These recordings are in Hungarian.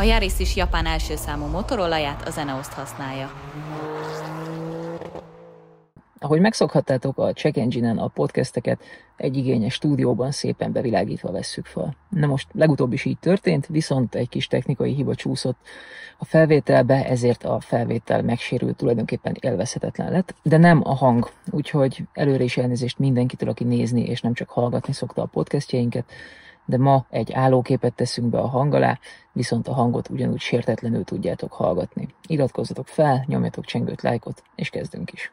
A Yaris is Japán első számú motorolaját, a Zeneoszt használja. Ahogy megszokhattátok, a Check Engine-en a podcasteket egy igényes stúdióban szépen bevilágítva vesszük fel. Na most legutóbb is így történt, viszont egy kis technikai hiba csúszott a felvételbe, ezért a felvétel megsérült, tulajdonképpen élvezhetetlen lett, de nem a hang, úgyhogy előre is elnézést mindenkitől, aki nézni és nem csak hallgatni szokta a podcastjeinket, de ma egy állóképet teszünk be a hang alá, viszont a hangot ugyanúgy sértetlenül tudjátok hallgatni. Iratkozzatok fel, nyomjatok csengőt, lájkot, és kezdünk is!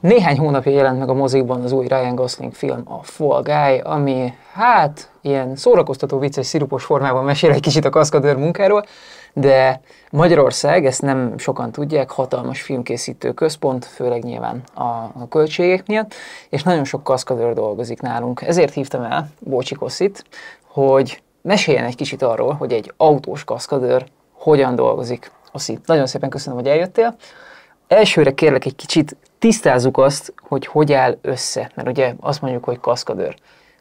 Néhány hónapja jelent meg a mozikban az új Ryan Gosling film, a Fall Guy, ami hát ilyen szórakoztató vicces, szirupos formában mesél egy kicsit a kaszkadőr munkáról, de Magyarország, ezt nem sokan tudják, hatalmas filmkészítő központ, főleg nyilván a, a költségek miatt, és nagyon sok kaszkadőr dolgozik nálunk. Ezért hívtam el Bocsi Kosszit, hogy meséljen egy kicsit arról, hogy egy autós kaszkadőr hogyan dolgozik. Oszi, nagyon szépen köszönöm, hogy eljöttél. Elsőre kérlek egy kicsit tisztázzuk azt, hogy hogy áll össze, mert ugye azt mondjuk, hogy kaszkadőr.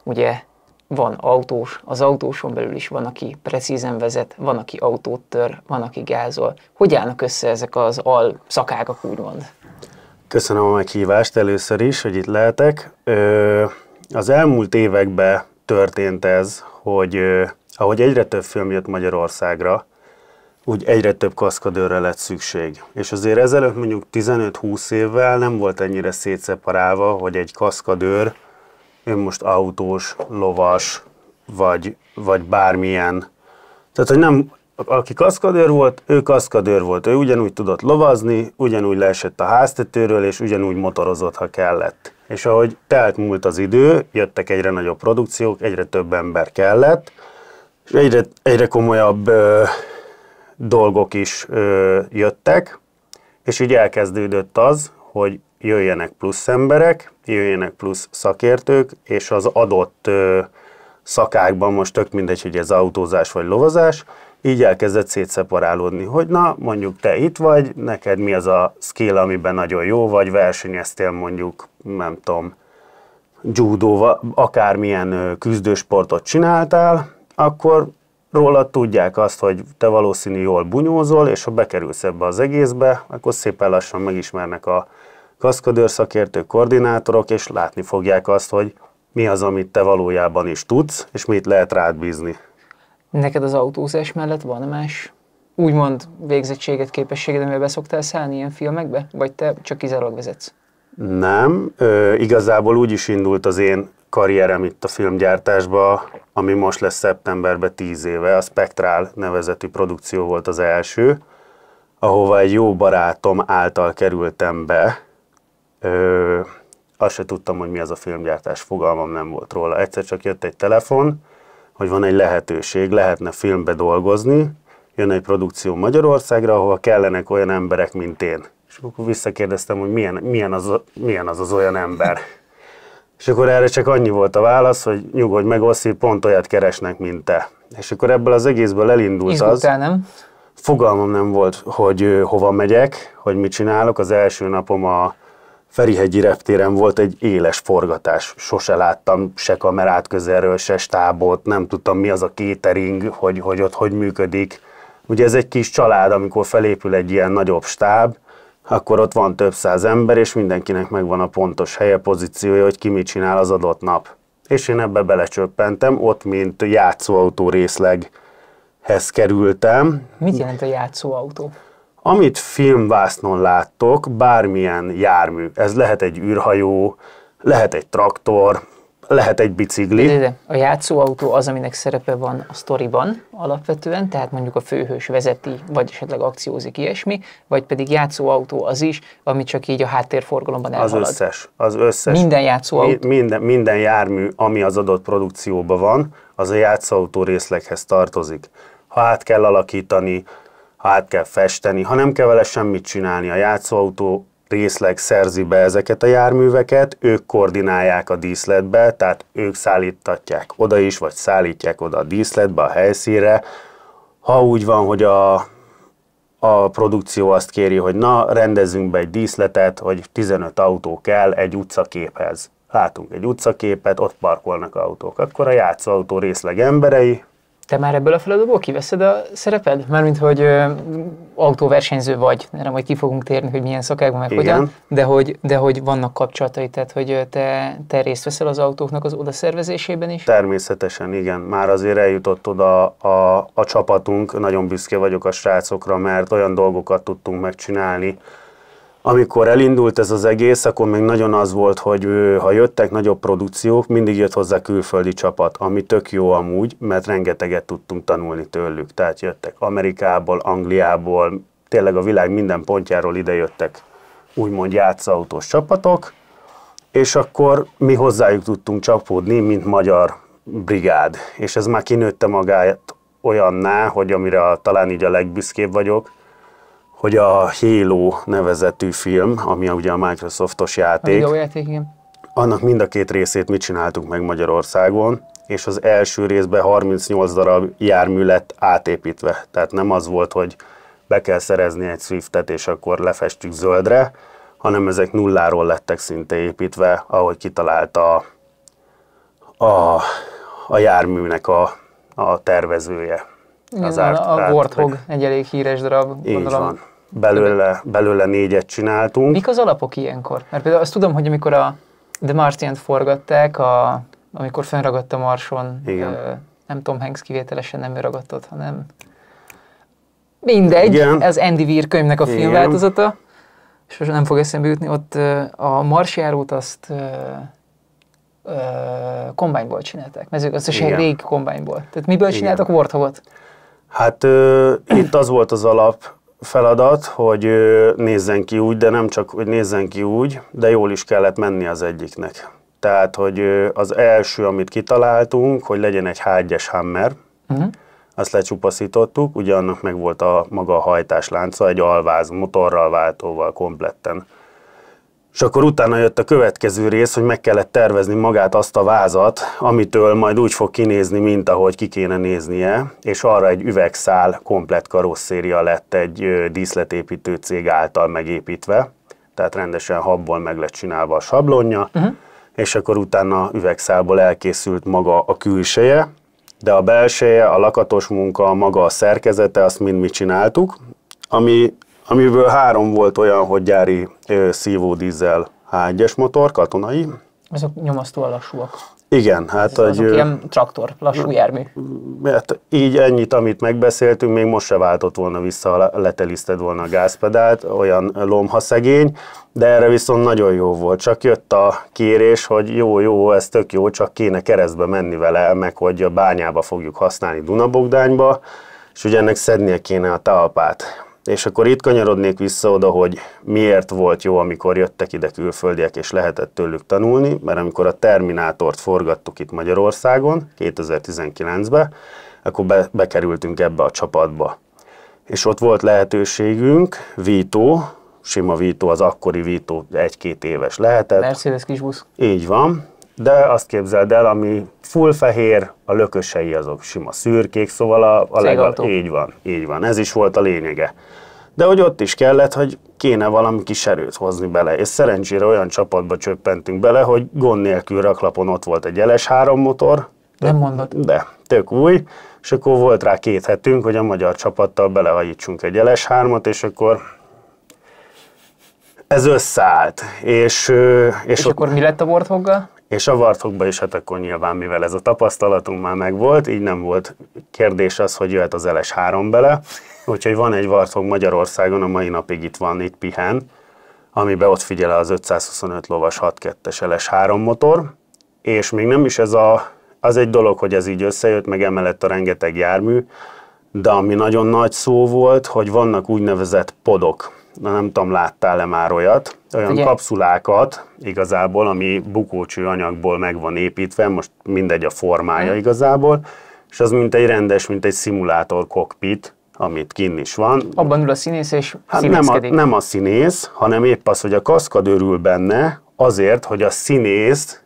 Ugye van autós, az autóson belül is van, aki precízen vezet, van, aki autót tör, van, aki gázol. Hogy állnak össze ezek az al szakágak, úgymond? Köszönöm a meghívást először is, hogy itt lehetek. Ö, az elmúlt években történt ez, hogy ö, ahogy egyre több film jött Magyarországra, hogy egyre több kaszkadőrre lett szükség. És azért ezelőtt mondjuk 15-20 évvel nem volt ennyire szétszeparálva, hogy egy kaszkadőr, ő most autós, lovas, vagy, vagy bármilyen. Tehát, hogy nem, aki kaszkadőr volt, ő kaszkadőr volt, ő ugyanúgy tudott lovazni, ugyanúgy leesett a háztetőről, és ugyanúgy motorozott, ha kellett. És ahogy telt múlt az idő, jöttek egyre nagyobb produkciók, egyre több ember kellett, és egyre, egyre komolyabb ö, dolgok is ö, jöttek, és így elkezdődött az, hogy jöjjenek plusz emberek, jöjjenek plusz szakértők, és az adott ö, szakákban, most tök mindegy, hogy ez autózás vagy lovazás, így elkezdett szétszeparálódni, hogy na, mondjuk te itt vagy, neked mi az a skill, amiben nagyon jó vagy, versenyeztél mondjuk, nem tudom, judóval, akármilyen küzdősportot csináltál, akkor róla tudják azt, hogy te valószínű jól bunyózol, és ha bekerülsz ebbe az egészbe, akkor szépen lassan megismernek a kaszkadőr szakértők, koordinátorok, és látni fogják azt, hogy mi az, amit te valójában is tudsz, és mit lehet rád bízni. Neked az autózás mellett van más úgymond végzettséget, képességed, amivel beszoktál szállni ilyen filmekbe? Vagy te csak kizárólag vezetsz? Nem, ö, igazából úgy is indult az én karrierem itt a filmgyártásba, ami most lesz szeptemberben 10 éve, a Spectral nevezetű produkció volt az első, ahova egy jó barátom által kerültem be. Ö, azt se tudtam, hogy mi az a filmgyártás, fogalmam nem volt róla. Egyszer csak jött egy telefon, hogy van egy lehetőség, lehetne filmbe dolgozni, jön egy produkció Magyarországra, ahova kellenek olyan emberek, mint én. És akkor visszakérdeztem, hogy milyen, milyen, az, milyen az az olyan ember. És akkor erre csak annyi volt a válasz, hogy nyugodj meg, Oszi, pont olyat keresnek, mint te. És akkor ebből az egészből elindult Izgultál, az. nem? Fogalmam nem volt, hogy hova megyek, hogy mit csinálok. Az első napom a Ferihegyi reptéren volt egy éles forgatás. Sose láttam se kamerát közelről, se stábot, nem tudtam mi az a kétering, hogy, hogy ott hogy működik. Ugye ez egy kis család, amikor felépül egy ilyen nagyobb stáb, akkor ott van több száz ember, és mindenkinek megvan a pontos helye, pozíciója, hogy ki mit csinál az adott nap. És én ebbe belecsöppentem, ott, mint játszóautó részleghez kerültem. Mit jelent a játszóautó? Amit filmvásznon láttok, bármilyen jármű, ez lehet egy űrhajó, lehet egy traktor, lehet egy bicikli. De, de, de. A játszóautó az, aminek szerepe van a sztoriban alapvetően, tehát mondjuk a főhős vezeti, vagy esetleg akciózik ilyesmi, vagy pedig játszóautó az is, ami csak így a háttérforgalomban elhalad. Az összes, az összes. Minden játszóautó. Mi, minden, minden jármű, ami az adott produkcióban van, az a játszóautó részleghez tartozik. Ha át kell alakítani, ha át kell festeni, ha nem kell vele semmit csinálni, a játszóautó részleg szerzi be ezeket a járműveket, ők koordinálják a díszletbe, tehát ők szállítatják oda is, vagy szállítják oda a díszletbe, a helyszínre. Ha úgy van, hogy a a produkció azt kéri, hogy na, rendezzünk be egy díszletet, hogy 15 autó kell egy utcaképhez. Látunk egy utcaképet, ott parkolnak autók. Akkor a játszóautó részleg emberei te már ebből a feladatból kiveszed a szereped? Mármint, hogy ö, autóversenyző vagy, erre majd ki fogunk térni, hogy milyen szakákban, meg Igen. hogyan, de hogy, de hogy vannak kapcsolatai, tehát hogy te, te részt veszel az autóknak az oda szervezésében is? Természetesen, igen. Már azért eljutott oda a, a csapatunk, nagyon büszke vagyok a srácokra, mert olyan dolgokat tudtunk megcsinálni, amikor elindult ez az egész, akkor még nagyon az volt, hogy ha jöttek nagyobb produkciók, mindig jött hozzá külföldi csapat, ami tök jó amúgy, mert rengeteget tudtunk tanulni tőlük. Tehát jöttek Amerikából, Angliából, tényleg a világ minden pontjáról ide jöttek úgymond játszautós csapatok, és akkor mi hozzájuk tudtunk csapódni, mint magyar brigád. És ez már kinőtte magát olyanná, hogy amire talán így a legbüszkébb vagyok, hogy a Halo nevezetű film, ami ugye a Microsoftos játék, a játék igen. annak mind a két részét mi csináltuk meg Magyarországon, és az első részben 38 darab jármű lett átépítve. Tehát nem az volt, hogy be kell szerezni egy Swiftet, és akkor lefestjük zöldre, hanem ezek nulláról lettek szinte építve, ahogy kitalálta a, a, a járműnek a, a tervezője. Igen, az a Warthog egy elég híres darab, Így gondolom. Van belőle, belőle négyet csináltunk. Mik az alapok ilyenkor? Mert például azt tudom, hogy amikor a The Martian-t forgatták, a, amikor fennragadt a Marson, Igen. Ö, nem Tom Hanks kivételesen nem ő ragadtott, hanem mindegy, Igen. ez Andy Weir könyvnek a filmváltozata, most nem fog eszembe jutni, ott a marsjárót azt kombányból csinálták, mezőgazdaság régi kombányból. Tehát miből csináltak Warthogot? Hát ö, itt az volt az alap, feladat, hogy nézzen ki úgy, de nem csak, hogy nézzen ki úgy, de jól is kellett menni az egyiknek. Tehát, hogy az első, amit kitaláltunk, hogy legyen egy hágyes hammer, uh-huh. azt lecsupaszítottuk, ugye annak meg volt a maga a hajtáslánca, egy alváz, motorral, váltóval kompletten. És akkor utána jött a következő rész, hogy meg kellett tervezni magát azt a vázat, amitől majd úgy fog kinézni, mint ahogy ki kéne néznie, és arra egy üvegszál komplet karosszéria lett egy díszletépítő cég által megépítve, tehát rendesen habból meg lett csinálva a sablonja, uh-huh. és akkor utána üvegszálból elkészült maga a külseje, de a belseje, a lakatos munka, maga a szerkezete, azt mind mi csináltuk, ami amiből három volt olyan, hogy gyári szívó H1-es motor, katonai. Azok nyomasztóan lassúak. Igen, hát... Ez, azok egy, ilyen traktor, lassú jármű. Hát így ennyit, amit megbeszéltünk, még most se váltott volna vissza, ha leteliszted volna a gázpedált, olyan lomha szegény, de erre viszont nagyon jó volt. Csak jött a kérés, hogy jó, jó, ez tök jó, csak kéne keresztbe menni vele, meg hogy a bányába fogjuk használni Dunabogdányba, és ugye ennek szednie kéne a talpát és akkor itt kanyarodnék vissza oda, hogy miért volt jó, amikor jöttek ide külföldiek, és lehetett tőlük tanulni, mert amikor a Terminátort forgattuk itt Magyarországon 2019-ben, akkor be, bekerültünk ebbe a csapatba. És ott volt lehetőségünk, Vító, sima Vító, az akkori Vító egy-két éves lehetett. Mercedes kisbusz. Így van, de azt képzeld el, ami full fehér, a lökösei azok sima szürkék, szóval a, a legal, így van, így van, ez is volt a lényege de hogy ott is kellett, hogy kéne valami kis erőt hozni bele, és szerencsére olyan csapatba csöppentünk bele, hogy gond nélkül raklapon ott volt egy jeles három motor. Nem mondod. De, tök új, és akkor volt rá két hetünk, hogy a magyar csapattal belehajítsunk egy jeles hármat, és akkor ez összeállt. És, és, és ott... akkor mi lett a Warthoggal? És a Warthogba is, hát akkor nyilván, mivel ez a tapasztalatunk már megvolt, így nem volt kérdés az, hogy jöhet az LS3 bele. Úgyhogy van egy Warthog Magyarországon, a mai napig itt van, itt pihen, amibe ott figyel az 525 lovas 6.2-es LS3 motor, és még nem is ez a, az egy dolog, hogy ez így összejött, meg emellett a rengeteg jármű, de ami nagyon nagy szó volt, hogy vannak úgynevezett podok, na nem tudom, láttál-e már olyat, olyan Ugye? kapszulákat igazából, ami bukócső anyagból meg van építve, most mindegy a formája hmm. igazából, és az mint egy rendes, mint egy szimulátor kokpit, amit kinn is van. Abban ül a színész és hát nem a, nem a színész, hanem épp az, hogy a kaszkad örül benne, azért, hogy a színész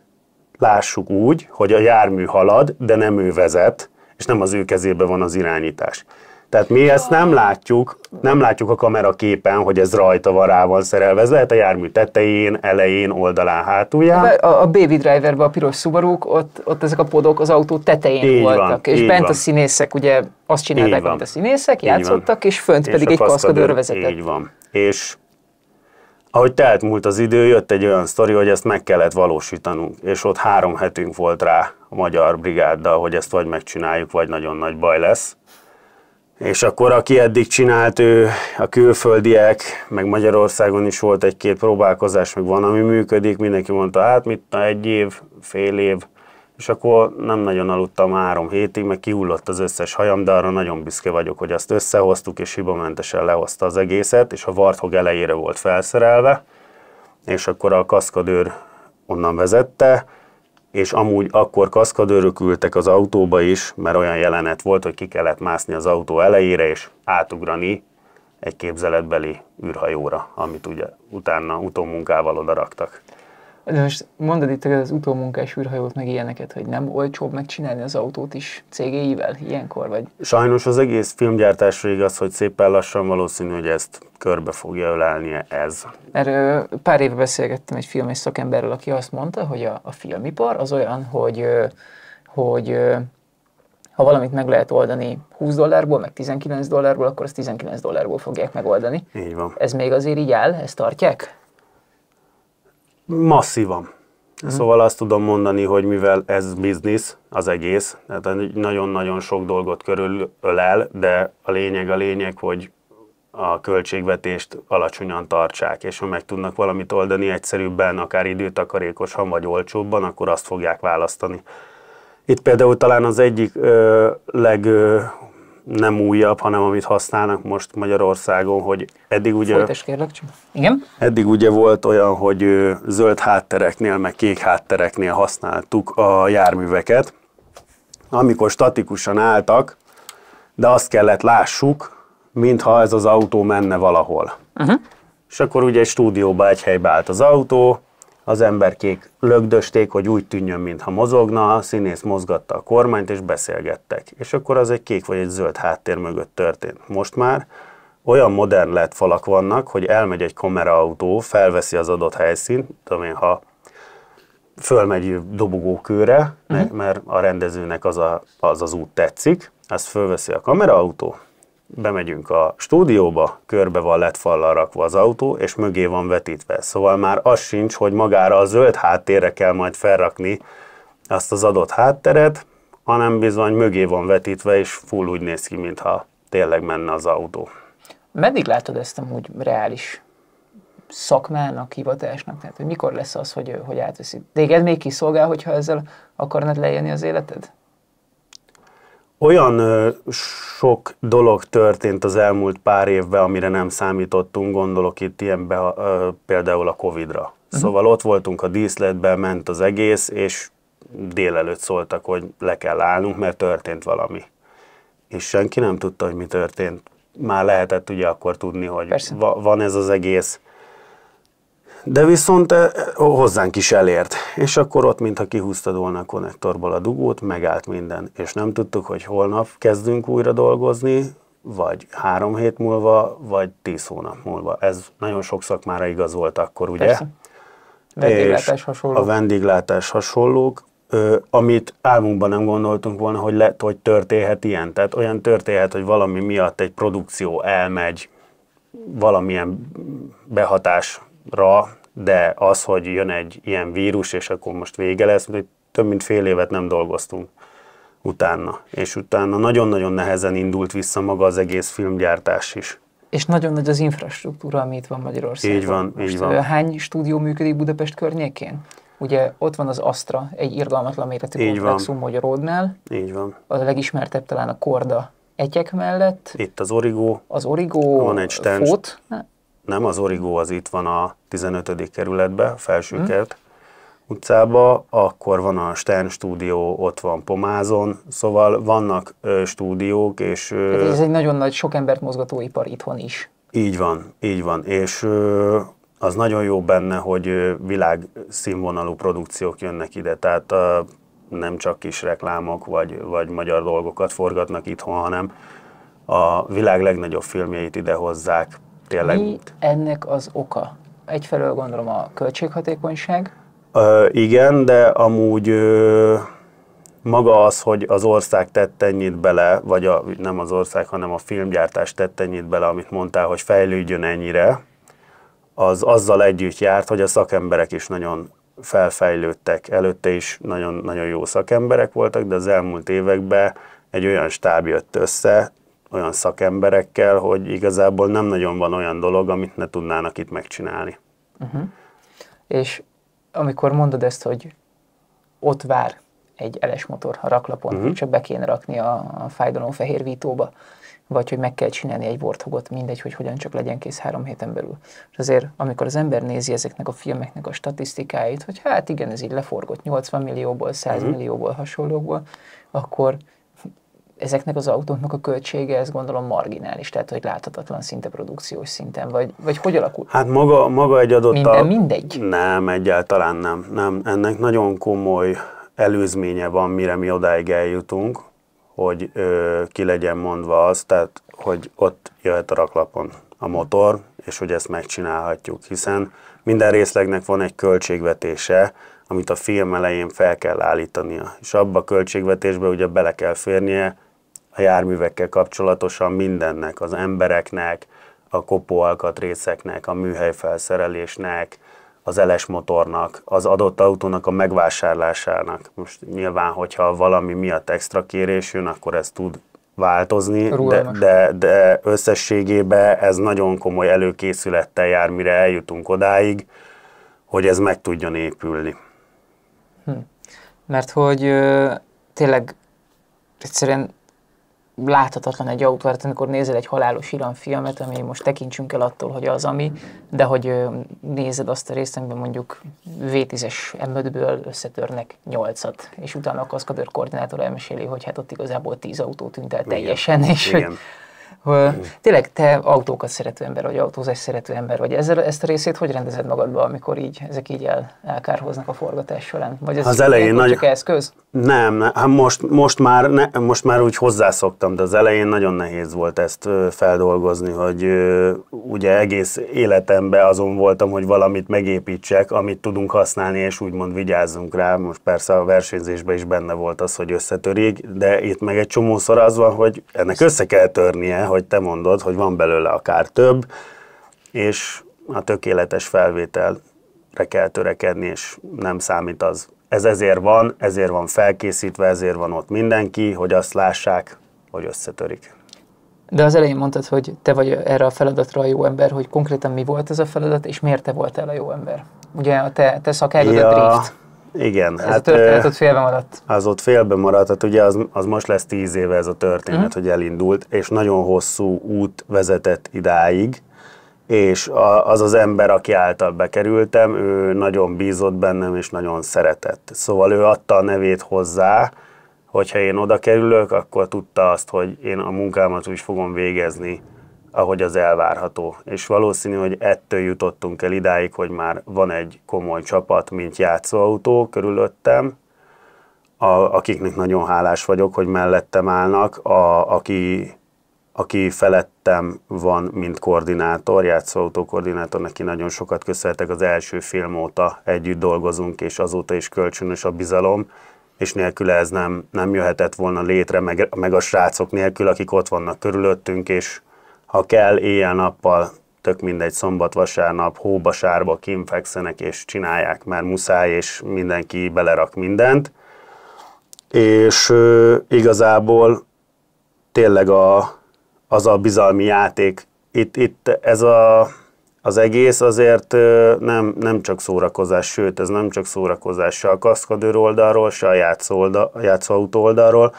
lássuk úgy, hogy a jármű halad, de nem ő vezet, és nem az ő kezébe van az irányítás. Tehát mi ezt nem látjuk, nem látjuk a kamera képen, hogy ez rajta van rá van szerelve. Ez lehet a jármű tetején, elején, oldalán, hátulján. A, a Baby driver a piros szubarúk, ott, ott ezek a podok az autó tetején így voltak. Van, és bent van. a színészek ugye azt csinálták, amit a színészek, játszottak, és fönt és pedig egy kaszkadőr vezetett. Így van. És ahogy telt múlt az idő, jött egy olyan sztori, hogy ezt meg kellett valósítanunk, és ott három hetünk volt rá a magyar brigáddal, hogy ezt vagy megcsináljuk, vagy nagyon nagy baj lesz és akkor aki eddig csinált, ő a külföldiek, meg Magyarországon is volt egy-két próbálkozás, meg van, ami működik, mindenki mondta, hát mit, na egy év, fél év, és akkor nem nagyon aludtam három hétig, meg kihullott az összes hajam, de arra nagyon büszke vagyok, hogy azt összehoztuk, és hibamentesen lehozta az egészet, és a varthog elejére volt felszerelve, és akkor a kaszkadőr onnan vezette, és amúgy akkor kaszkadőrök ültek az autóba is, mert olyan jelenet volt, hogy ki kellett mászni az autó elejére, és átugrani egy képzeletbeli űrhajóra, amit ugye utána utómunkával odaraktak. De most mondod itt az utómunkás űrhajót, meg ilyeneket, hogy nem olcsóbb megcsinálni az autót is cégéivel ilyenkor? Vagy? Sajnos az egész filmgyártásra igaz, hogy szépen lassan valószínű, hogy ezt körbe fogja ölelni ez. Erről pár éve beszélgettem egy filmes szakemberrel, aki azt mondta, hogy a, a filmipar az olyan, hogy, hogy ha valamit meg lehet oldani 20 dollárból, meg 19 dollárból, akkor azt 19 dollárból fogják megoldani. Így van. Ez még azért így áll, ezt tartják? Masszívan. Uh-huh. Szóval azt tudom mondani, hogy mivel ez biznisz, az egész, tehát nagyon-nagyon sok dolgot ölel, de a lényeg a lényeg, hogy a költségvetést alacsonyan tartsák, és ha meg tudnak valamit oldani egyszerűbben, akár időtakarékosan vagy olcsóbban, akkor azt fogják választani. Itt például talán az egyik ö, leg, ö, nem újabb, hanem amit használnak most Magyarországon, hogy eddig ugye... Folytas kérlek, csak. Igen? Eddig ugye volt olyan, hogy zöld háttereknél, meg kék háttereknél használtuk a járműveket, amikor statikusan álltak, de azt kellett lássuk, mintha ez az autó menne valahol. Uh-huh. És akkor ugye egy stúdióba egy helybe állt az autó, az emberkék lögdösték, hogy úgy tűnjön, mintha mozogna, a színész mozgatta a kormányt, és beszélgettek. És akkor az egy kék vagy egy zöld háttér mögött történt. Most már olyan modern lett falak vannak, hogy elmegy egy kameraautó, felveszi az adott helyszínt, tudom én, ha fölmegy dobogókőre, uh-huh. mert a rendezőnek az, a, az az út tetszik, ezt fölveszi a kameraautó, bemegyünk a stúdióba, körbe van lett fallal rakva az autó, és mögé van vetítve. Szóval már az sincs, hogy magára a zöld háttérre kell majd felrakni azt az adott hátteret, hanem bizony mögé van vetítve, és full úgy néz ki, mintha tényleg menne az autó. Meddig látod ezt amúgy reális szakmának, hivatásnak? Tehát, hogy mikor lesz az, hogy, hogy átveszi? Téged még kiszolgál, hogyha ezzel akarnád lejönni az életed? Olyan ö, sok dolog történt az elmúlt pár évben, amire nem számítottunk, gondolok itt ilyenbe ö, például a Covid-ra. Uh-huh. Szóval ott voltunk a díszletben, ment az egész, és délelőtt szóltak, hogy le kell állnunk, mert történt valami. És senki nem tudta, hogy mi történt. Már lehetett ugye akkor tudni, hogy va- van ez az egész de viszont eh, hozzánk is elért. És akkor ott, mintha kihúztad volna a konnektorból a dugót, megállt minden. És nem tudtuk, hogy holnap kezdünk újra dolgozni, vagy három hét múlva, vagy tíz hónap múlva. Ez nagyon sok szakmára igaz volt akkor, ugye? Persze. Vendéglátás hasonló. A vendéglátás hasonlók, ö, amit álmunkban nem gondoltunk volna, hogy, le, hogy történhet ilyen. Tehát olyan történhet, hogy valami miatt egy produkció elmegy, valamilyen behatás ra, de az, hogy jön egy ilyen vírus, és akkor most vége lesz, hogy több mint fél évet nem dolgoztunk utána. És utána nagyon-nagyon nehezen indult vissza maga az egész filmgyártás is. És nagyon nagy az infrastruktúra, ami itt van Magyarországon. Így van, most így van. Hány stúdió működik Budapest környékén? Ugye ott van az Astra, egy irgalmatlan méretű komplexum Magyaródnál. Így van. A legismertebb talán a Korda egyek mellett. Itt az Origo. Az Origó, van egy Fót, nem, az origó az itt van a 15. kerületben, Felsőkert mhm. hmm. utcába, akkor van a Stern stúdió, ott van Pomázon, szóval vannak ö, stúdiók, és... Ö, hát ez egy nagyon nagy, sok embert mozgató ipar itthon is. Így van, így van, és ö, az nagyon jó benne, hogy világszínvonalú produkciók jönnek ide, tehát ö, nem csak kis reklámok vagy, vagy magyar dolgokat forgatnak itthon, hanem a világ legnagyobb filmjeit ide hozzák, tényleg. Mi ennek az oka? Egyfelől gondolom a költséghatékonyság. Ö, igen, de amúgy ö, maga az, hogy az ország tett ennyit bele, vagy a, nem az ország, hanem a filmgyártás tett ennyit bele, amit mondtál, hogy fejlődjön ennyire, az azzal együtt járt, hogy a szakemberek is nagyon felfejlődtek. Előtte is nagyon, nagyon jó szakemberek voltak, de az elmúlt években egy olyan stáb jött össze, olyan szakemberekkel, hogy igazából nem nagyon van olyan dolog, amit ne tudnának itt megcsinálni. Uh-huh. És amikor mondod ezt, hogy ott vár egy eles motor a raklapon, uh-huh. csak be kéne rakni a, a fájdalomfehér vítóba, vagy hogy meg kell csinálni egy borthogot, mindegy, hogy hogyan csak legyen kész három héten belül. És azért, amikor az ember nézi ezeknek a filmeknek a statisztikáit, hogy hát igen, ez így leforgott 80 millióból, 100 uh-huh. millióból, hasonlókból, akkor ezeknek az autóknak a költsége, ez gondolom marginális, tehát hogy láthatatlan szinte produkciós szinten, vagy, vagy hogy alakul? Hát maga, maga egy adott... Minden, a... mindegy? Nem, egyáltalán nem. nem. Ennek nagyon komoly előzménye van, mire mi odáig eljutunk, hogy ö, ki legyen mondva az, tehát hogy ott jöhet a raklapon a motor, és hogy ezt megcsinálhatjuk, hiszen minden részlegnek van egy költségvetése, amit a film elején fel kell állítania. És abba a költségvetésbe ugye bele kell férnie a járművekkel kapcsolatosan mindennek, az embereknek, a kopóalkatrészeknek, a műhelyfelszerelésnek, az eles motornak, az adott autónak a megvásárlásának. Most nyilván, hogyha valami miatt extra kérés jön, akkor ez tud változni, de, de, de összességében ez nagyon komoly előkészülettel jár, mire eljutunk odáig, hogy ez meg tudjon épülni. Hm. Mert hogy ö, tényleg egyszerűen láthatatlan egy autó, hát amikor nézel egy halálos filmet, ami most tekintsünk el attól, hogy az ami, de hogy ö, nézed azt a részt, amiben mondjuk V10-es M5-ből összetörnek 8-at, és utána a kaszkadőr koordinátor elmeséli, hogy hát ott igazából 10 autó tűnt el teljesen, Igen. és Igen. hogy Hm. Tényleg te autókat szerető ember vagy, autózás szerető ember vagy. Ezzel, ezt a részét hogy rendezed magadba, amikor így, ezek így el, elkárhoznak a forgatás során? Vagy ez az elején nagy... csak eszköz? Nem, nem hát most, most, már ne, most már úgy hozzászoktam, de az elején nagyon nehéz volt ezt feldolgozni, hogy ugye egész életemben azon voltam, hogy valamit megépítsek, amit tudunk használni, és úgymond vigyázzunk rá. Most persze a versenyzésben is benne volt az, hogy összetörik, de itt meg egy csomószor az van, hogy ennek össze kell törnie, ahogy te mondod, hogy van belőle akár több, és a tökéletes felvételre kell törekedni, és nem számít az. Ez ezért van, ezért van felkészítve, ezért van ott mindenki, hogy azt lássák, hogy összetörik. De az elején mondtad, hogy te vagy erre a feladatra a jó ember, hogy konkrétan mi volt ez a feladat, és miért te voltál a jó ember? Ugye a te, te szakágod ja. a drift. Igen. Ez hát, a történet ott félbe maradt. Az ott félbe maradt, hát ugye az, az most lesz tíz éve ez a történet, Uh-huh. hogy elindult, és nagyon hosszú út vezetett idáig, és az az ember, aki által bekerültem, ő nagyon bízott bennem, és nagyon szeretett. Szóval ő adta a nevét hozzá, hogyha én oda kerülök, akkor tudta azt, hogy én a munkámat úgy fogom végezni, ahogy az elvárható. És valószínű, hogy ettől jutottunk el idáig, hogy már van egy komoly csapat, mint játszóautó körülöttem, a, akiknek nagyon hálás vagyok, hogy mellettem állnak, a, aki, aki felettem van, mint koordinátor, játszóautó koordinátor, neki nagyon sokat köszönhetek, az első film óta együtt dolgozunk, és azóta is kölcsönös a bizalom, és nélküle ez nem, nem jöhetett volna létre, meg, meg a srácok nélkül, akik ott vannak körülöttünk, és, ha kell, éjjel-nappal, tök mindegy, szombat, vasárnap, hóba, sárba kimfekszenek és csinálják, mert muszáj, és mindenki belerak mindent. És ö, igazából tényleg a, az a bizalmi játék, itt, itt ez a, az egész azért nem, nem csak szórakozás, sőt, ez nem csak szórakozás se a kaszkadőr oldalról, se a a játszóautó oldalról,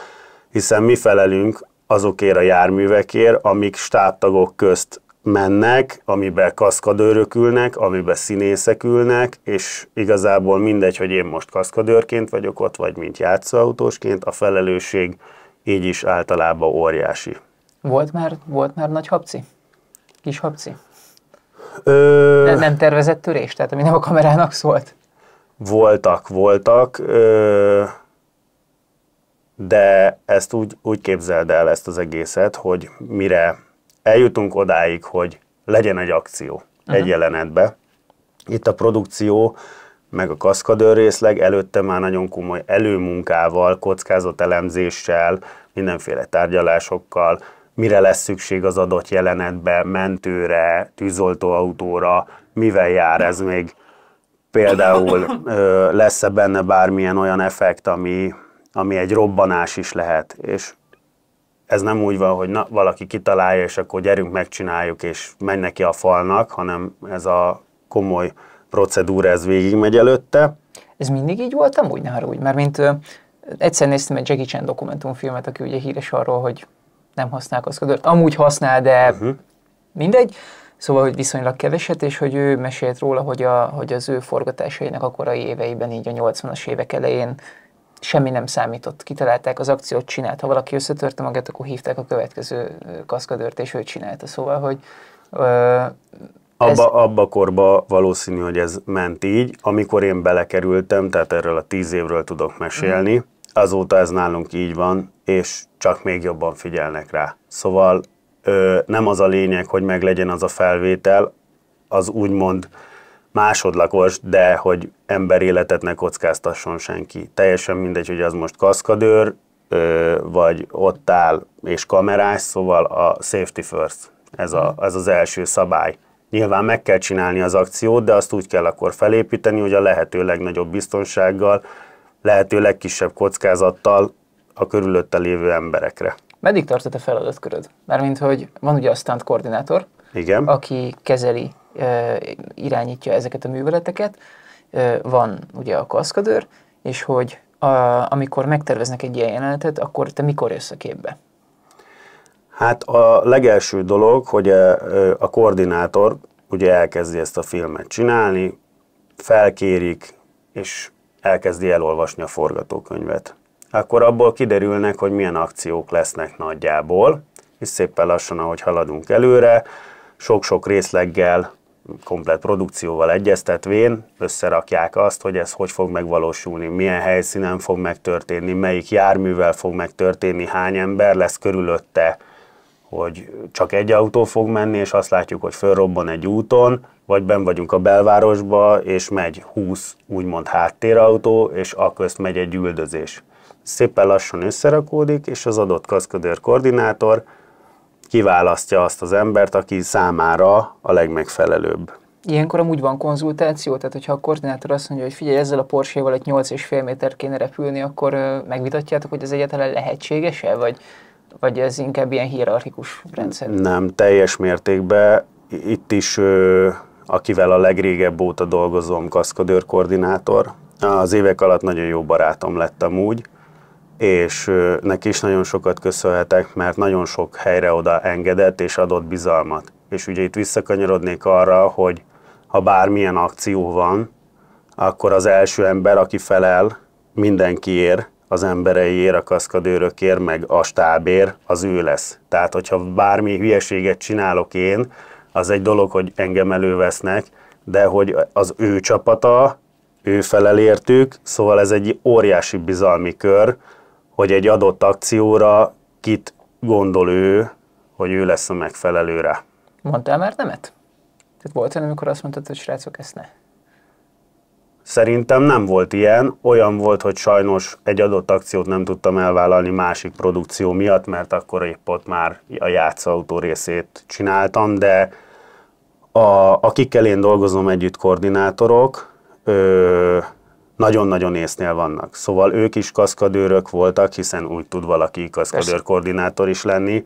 hiszen mi felelünk azokért a járművekért, amik stábtagok közt mennek, amiben kaszkadőrök ülnek, amiben színészek ülnek, és igazából mindegy, hogy én most kaszkadőrként vagyok ott, vagy mint játszóautósként, a felelősség így is általában óriási. Volt már, volt már nagy habci? Kis habci? Ö... Nem, nem tervezett törés, tehát ami nem a kamerának szólt? Voltak, voltak. Ö de ezt úgy, úgy képzeld el ezt az egészet, hogy mire eljutunk odáig, hogy legyen egy akció uh-huh. egy jelenetbe. Itt a produkció, meg a kaszkadőr részleg előtte már nagyon komoly előmunkával, kockázatelemzéssel, mindenféle tárgyalásokkal, mire lesz szükség az adott jelenetbe, mentőre, tűzoltóautóra, mivel jár ez még. Például lesz-e benne bármilyen olyan effekt, ami ami egy robbanás is lehet, és ez nem úgy van, hogy na, valaki kitalálja, és akkor gyerünk, megcsináljuk, és menj neki a falnak, hanem ez a komoly procedúra, ez végigmegy előtte. Ez mindig így volt amúgy, ne úgy, mert mint ö, egyszer néztem egy Jackie Chan dokumentumfilmet, aki ugye híres arról, hogy nem használ kaszkadőrt. Amúgy használ, de uh-huh. mindegy. Szóval, hogy viszonylag keveset, és hogy ő mesélt róla, hogy, a, hogy az ő forgatásainak a korai éveiben, így a 80-as évek elején semmi nem számított. Kitalálták az akciót, csinált. Ha valaki összetörte magát, akkor hívták a következő kaszkadőrt, és ő csinálta. Szóval, hogy ö, abba, ez... abba a korba valószínű, hogy ez ment így. Amikor én belekerültem, tehát erről a tíz évről tudok mesélni, mm. azóta ez nálunk így van, és csak még jobban figyelnek rá. Szóval ö, nem az a lényeg, hogy meglegyen az a felvétel, az úgymond másodlagos, de hogy ember életet ne kockáztasson senki. Teljesen mindegy, hogy az most kaszkadőr, vagy ott áll és kamerás, szóval a safety first, ez, a, ez az első szabály. Nyilván meg kell csinálni az akciót, de azt úgy kell akkor felépíteni, hogy a lehető legnagyobb biztonsággal, lehető legkisebb kockázattal a körülötte lévő emberekre. Meddig tart a feladatköröd? Mármint, hogy van ugye a stunt koordinátor, igen. aki kezeli, irányítja ezeket a műveleteket. Van ugye a kaszkadőr, és hogy a, amikor megterveznek egy ilyen jelenetet, akkor te mikor jössz a képbe? Hát a legelső dolog, hogy a koordinátor ugye elkezdi ezt a filmet csinálni, felkérik, és elkezdi elolvasni a forgatókönyvet. Akkor abból kiderülnek, hogy milyen akciók lesznek nagyjából, és szépen lassan, ahogy haladunk előre, sok-sok részleggel, komplet produkcióval egyeztetvén összerakják azt, hogy ez hogy fog megvalósulni, milyen helyszínen fog megtörténni, melyik járművel fog megtörténni, hány ember lesz körülötte, hogy csak egy autó fog menni, és azt látjuk, hogy fölrobban egy úton, vagy ben vagyunk a belvárosba, és megy 20 úgymond háttérautó, és aközt megy egy üldözés. Szépen lassan összerakódik, és az adott kaszkadőr koordinátor kiválasztja azt az embert, aki számára a legmegfelelőbb. Ilyenkor amúgy van konzultáció, tehát hogyha a koordinátor azt mondja, hogy figyelj, ezzel a Porsche-val egy 8,5 méter kéne repülni, akkor megvitatjátok, hogy ez egyáltalán lehetséges-e, vagy, vagy ez inkább ilyen hierarchikus rendszer? Nem, teljes mértékben. Itt is, akivel a legrégebb óta dolgozom, kaszkadőr koordinátor. Az évek alatt nagyon jó barátom lett amúgy, és neki is nagyon sokat köszönhetek, mert nagyon sok helyre oda engedett és adott bizalmat. És ugye itt visszakanyarodnék arra, hogy ha bármilyen akció van, akkor az első ember, aki felel mindenkiért, az embereiért, a kaszkadőrökért, meg a stábért, az ő lesz. Tehát, hogyha bármi hülyeséget csinálok én, az egy dolog, hogy engem elővesznek, de hogy az ő csapata, ő felel értük, szóval ez egy óriási bizalmi kör, hogy egy adott akcióra kit gondol ő, hogy ő lesz a megfelelőre. Mondtál már nemet? Tehát volt olyan, amikor azt mondtad, hogy srácok, ezt ne? Szerintem nem volt ilyen. Olyan volt, hogy sajnos egy adott akciót nem tudtam elvállalni másik produkció miatt, mert akkor épp ott már a játszautó részét csináltam, de a, akikkel én dolgozom együtt koordinátorok, ö, nagyon-nagyon észnél vannak. Szóval ők is kaszkadőrök voltak, hiszen úgy tud valaki koordinátor is lenni,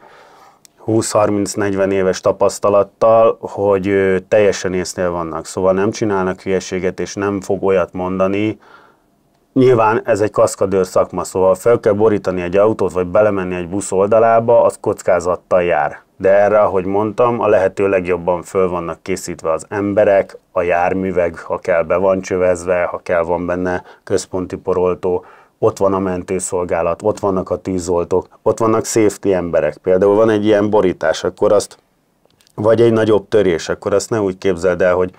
20-30-40 éves tapasztalattal, hogy teljesen észnél vannak. Szóval nem csinálnak hülyeséget, és nem fog olyat mondani, Nyilván ez egy kaszkadőr szakma, szóval fel kell borítani egy autót, vagy belemenni egy busz oldalába, az kockázattal jár. De erre, ahogy mondtam, a lehető legjobban föl vannak készítve az emberek, a járművek, ha kell be van csövezve, ha kell van benne központi poroltó, ott van a mentőszolgálat, ott vannak a tűzoltók, ott vannak safety emberek. Például van egy ilyen borítás, akkor azt, vagy egy nagyobb törés, akkor azt ne úgy képzeld el, hogy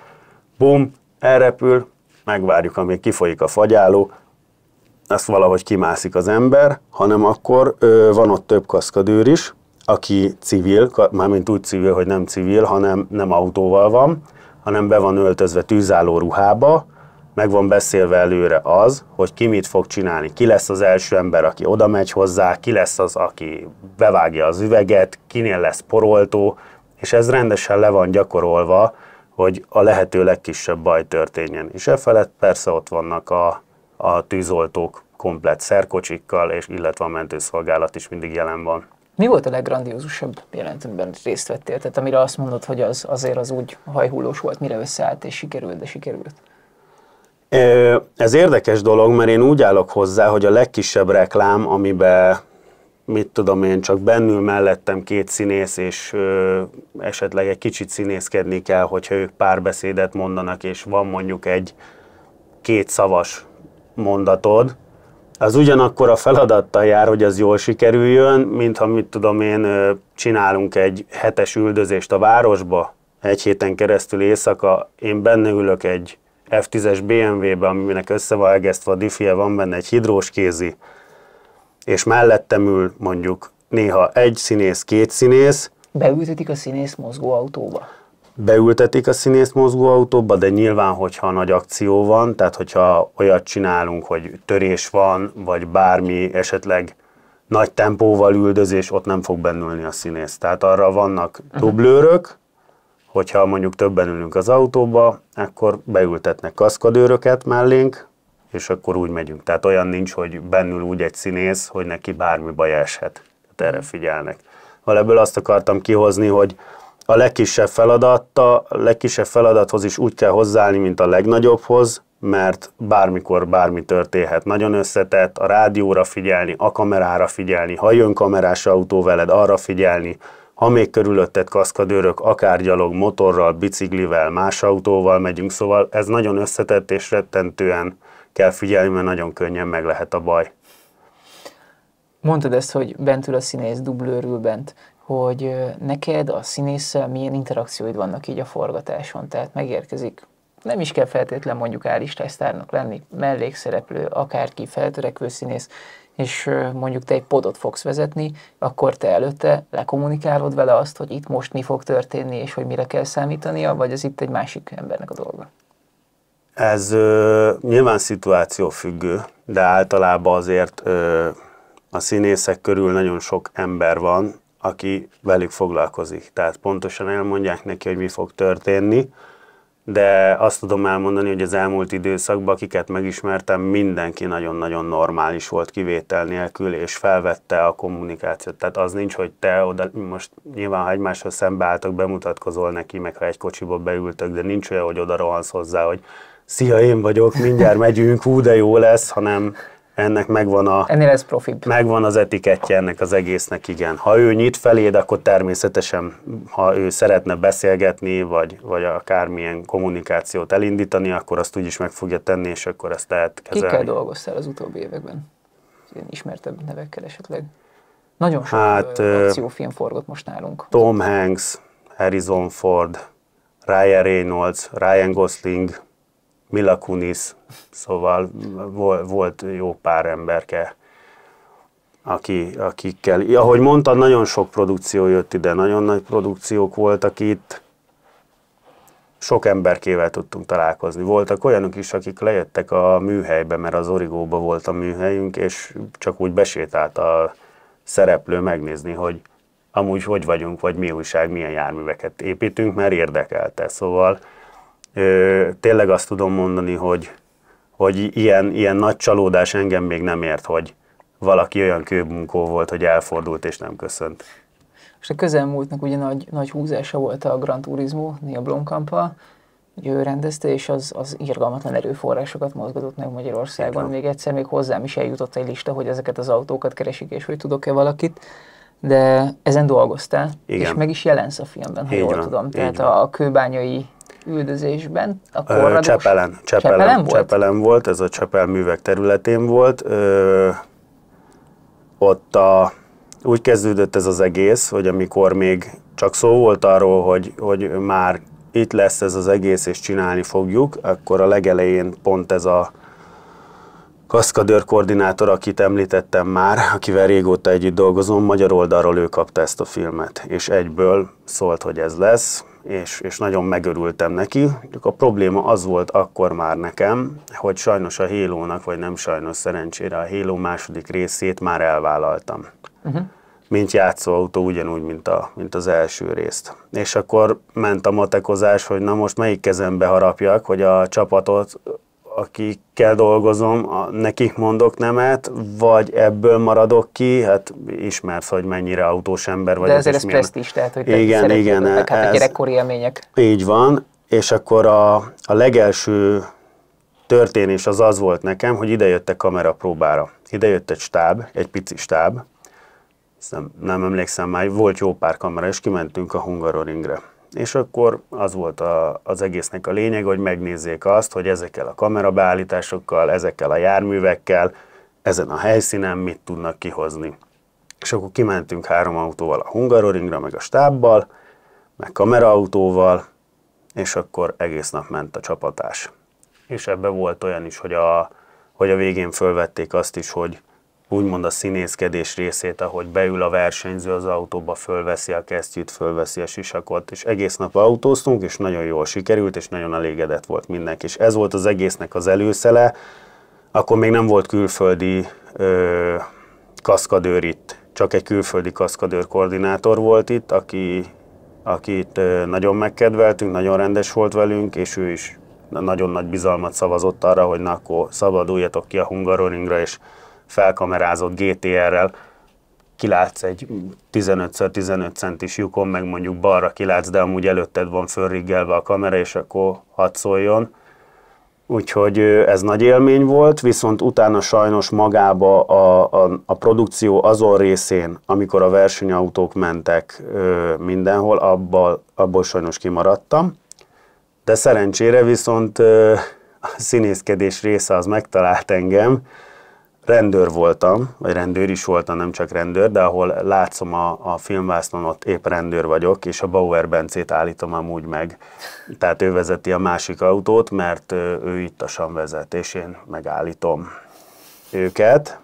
bum, elrepül, megvárjuk, amíg kifolyik a fagyáló, ezt valahogy kimászik az ember, hanem akkor ö, van ott több kaszkadőr is, aki civil, mármint úgy civil, hogy nem civil, hanem nem autóval van, hanem be van öltözve tűzálló ruhába, meg van beszélve előre az, hogy ki mit fog csinálni, ki lesz az első ember, aki oda megy hozzá, ki lesz az, aki bevágja az üveget, kinél lesz poroltó, és ez rendesen le van gyakorolva hogy a lehető legkisebb baj történjen. És e felett persze ott vannak a, a tűzoltók komplet szerkocsikkal, és illetve a mentőszolgálat is mindig jelen van. Mi volt a leggrandiózusabb jelentőben részt vettél? Tehát amire azt mondod, hogy az azért az úgy hajhullós volt, mire összeállt és sikerült, de sikerült. Ez érdekes dolog, mert én úgy állok hozzá, hogy a legkisebb reklám, amiben mit tudom én, csak bennül mellettem két színész, és ö, esetleg egy kicsit színészkedni kell, hogyha ők párbeszédet mondanak, és van mondjuk egy két szavas mondatod, az ugyanakkor a feladattal jár, hogy az jól sikerüljön, mint ha mit tudom én, csinálunk egy hetes üldözést a városba, egy héten keresztül éjszaka, én benne ülök egy F10-es BMW-be, aminek össze van egesztve a diffie, van benne egy hidróskézi, kézi, és mellettem ül mondjuk néha egy színész, két színész. Beültetik a színész mozgóautóba? Beültetik a színész mozgóautóba, de nyilván, hogyha nagy akció van, tehát hogyha olyat csinálunk, hogy törés van, vagy bármi esetleg nagy tempóval üldözés, ott nem fog bennülni a színész. Tehát arra vannak mhm. dublőrök, hogyha mondjuk többen ülünk az autóba, akkor beültetnek kaszkadőröket mellénk, és akkor úgy megyünk. Tehát olyan nincs, hogy bennül úgy egy színész, hogy neki bármi baj eshet. Tehát erre figyelnek. Valahol azt akartam kihozni, hogy a legkisebb feladatta, a legkisebb feladathoz is úgy kell hozzáállni, mint a legnagyobbhoz, mert bármikor bármi történhet. Nagyon összetett, a rádióra figyelni, a kamerára figyelni, ha jön kamerás autó veled, arra figyelni, ha még körülötted kaszkadőrök, akár gyalog, motorral, biciklivel, más autóval megyünk, szóval ez nagyon összetett és rettentően kell figyelni, mert nagyon könnyen meg lehet a baj. Mondtad ezt, hogy bentül a színész, dublőrül bent, hogy neked a színésszel milyen interakcióid vannak így a forgatáson, tehát megérkezik nem is kell feltétlen mondjuk állistásztárnak lenni, mellékszereplő, akárki, feltörekvő színész, és mondjuk te egy podot fogsz vezetni, akkor te előtte lekommunikálod vele azt, hogy itt most mi fog történni, és hogy mire kell számítania, vagy ez itt egy másik embernek a dolga? Ez ö, nyilván szituáció függő, de általában azért ö, a színészek körül nagyon sok ember van, aki velük foglalkozik. Tehát pontosan elmondják neki, hogy mi fog történni, de azt tudom elmondani, hogy az elmúlt időszakban, akiket megismertem, mindenki nagyon-nagyon normális volt kivétel nélkül, és felvette a kommunikációt. Tehát az nincs, hogy te oda, most nyilván, ha egymáshoz szembeálltok, bemutatkozol neki, meg ha egy kocsiba beültök, de nincs olyan, hogy oda rohansz hozzá, hogy szia, én vagyok, mindjárt megyünk, hú, de jó lesz, hanem ennek megvan a... Ennél ez Megvan az etikettje ennek az egésznek, igen. Ha ő nyit feléd, akkor természetesen, ha ő szeretne beszélgetni, vagy, vagy akármilyen kommunikációt elindítani, akkor azt úgyis meg fogja tenni, és akkor ezt lehet kezelni. Kikkel dolgoztál az utóbbi években? Ilyen ismertebb nevekkel esetleg? Nagyon sok hát, akciófilm forgott most nálunk. Tom Hanks, Harrison Ford, Ryan Reynolds, Ryan Gosling, Mila Kunis, szóval volt jó pár emberke, aki, akikkel, ahogy mondtad, nagyon sok produkció jött ide, nagyon nagy produkciók voltak itt, sok emberkével tudtunk találkozni. Voltak olyanok is, akik lejöttek a műhelybe, mert az Origóba volt a műhelyünk, és csak úgy besétált a szereplő megnézni, hogy amúgy hogy vagyunk, vagy mi újság, milyen járműveket építünk, mert érdekelte. Szóval tényleg azt tudom mondani, hogy, hogy ilyen, ilyen nagy csalódás engem még nem ért, hogy valaki olyan kőbunkó volt, hogy elfordult és nem köszönt. Most a közelmúltnak ugye nagy, nagy húzása volt a Grand Turismo, Neil blomkamp a ő rendezte, és az, az irgalmatlan erőforrásokat mozgatott meg Magyarországon. Még egyszer még hozzám is eljutott egy lista, hogy ezeket az autókat keresik, és hogy tudok-e valakit de ezen dolgoztál, Igen. és meg is jelensz a filmben, ha Így jól van, tudom. Tehát a, a kőbányai üldözésben? A Csepelen. Csepelen, Csepelen, volt? Csepelen volt, ez a Csepel művek területén volt. Ö, ott a, úgy kezdődött ez az egész, hogy amikor még csak szó volt arról, hogy, hogy már itt lesz ez az egész, és csinálni fogjuk, akkor a legelején pont ez a kaszkadőr koordinátor, akit említettem már, akivel régóta együtt dolgozom, magyar oldalról ő kapta ezt a filmet, és egyből szólt, hogy ez lesz, és, és nagyon megörültem neki. Csak a probléma az volt akkor már nekem, hogy sajnos a Hélónak, vagy nem sajnos szerencsére, a Héló második részét már elvállaltam. Uh-huh. Mint játszóautó, ugyanúgy, mint, a, mint az első részt. És akkor ment a matekozás, hogy na most melyik kezembe harapjak, hogy a csapatot akikkel dolgozom, a, nekik mondok nemet, vagy ebből maradok ki, hát ismersz, hogy mennyire autós ember vagyok. De ezért ez milyen... presztis, tehát hogy igen, te igen, meg hát ez, a gyerekkori élmények. Így van, és akkor a, a legelső történés az az volt nekem, hogy idejött a kamera próbára. Idejött egy stáb, egy pici stáb, nem, nem emlékszem már, volt jó pár kamera, és kimentünk a Hungaroringre és akkor az volt a, az egésznek a lényeg, hogy megnézzék azt, hogy ezekkel a kamerabeállításokkal, ezekkel a járművekkel, ezen a helyszínen mit tudnak kihozni. És akkor kimentünk három autóval a Hungaroringra, meg a stábbal, meg kameraautóval, és akkor egész nap ment a csapatás. És ebbe volt olyan is, hogy a, hogy a végén fölvették azt is, hogy úgymond a színészkedés részét, ahogy beül a versenyző az autóba, fölveszi a kesztyűt, fölveszi a sisakot, és egész nap autóztunk, és nagyon jól sikerült, és nagyon elégedett volt mindenki. És ez volt az egésznek az előszele, akkor még nem volt külföldi ö, kaszkadőr itt, csak egy külföldi kaszkadőr koordinátor volt itt, aki, akit ö, nagyon megkedveltünk, nagyon rendes volt velünk, és ő is nagyon nagy bizalmat szavazott arra, hogy na akkor szabaduljatok ki a Hungaroringra, és felkamerázott GTR-rel, kilátsz egy 15x15 centis lyukon, meg mondjuk balra kilátsz, de amúgy előtted van fölriggelve a kamera, és akkor hadd szóljon. Úgyhogy ez nagy élmény volt, viszont utána sajnos magába a, a, a produkció azon részén, amikor a versenyautók mentek ö, mindenhol, abból, abból sajnos kimaradtam. De szerencsére viszont ö, a színészkedés része az megtalált engem, rendőr voltam, vagy rendőr is voltam, nem csak rendőr, de ahol látszom a, a filmvászlon, ott épp rendőr vagyok, és a Bauer Bencét állítom amúgy meg. Tehát ő vezeti a másik autót, mert ő ittasan vezet, és én megállítom őket.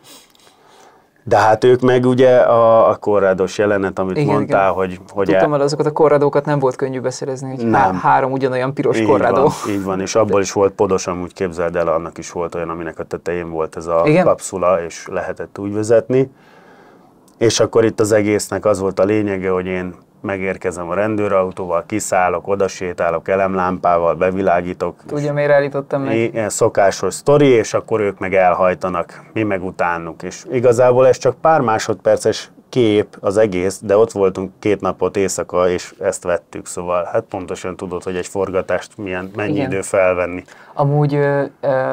De hát ők meg ugye a, a korrádos jelenet, amit igen, mondtál, igen. hogy... hogy Tudtam el azokat a korrádókat nem volt könnyű beszerezni, hogy nem. három ugyanolyan piros így korrádó. Van, így van, és abból is volt podos, amúgy képzeld el, annak is volt olyan, aminek a tetején volt ez a igen? kapszula, és lehetett úgy vezetni. És akkor itt az egésznek az volt a lényege, hogy én megérkezem a rendőrautóval, kiszállok, odasétálok, elemlámpával, bevilágítok. Tudja hát miért állítottam meg? Ilyen szokásos sztori, és akkor ők meg elhajtanak, mi meg utánuk. És igazából ez csak pár másodperces kép az egész, de ott voltunk két napot éjszaka, és ezt vettük, szóval hát pontosan tudod, hogy egy forgatást milyen, mennyi Igen. idő felvenni. Amúgy ö, ö,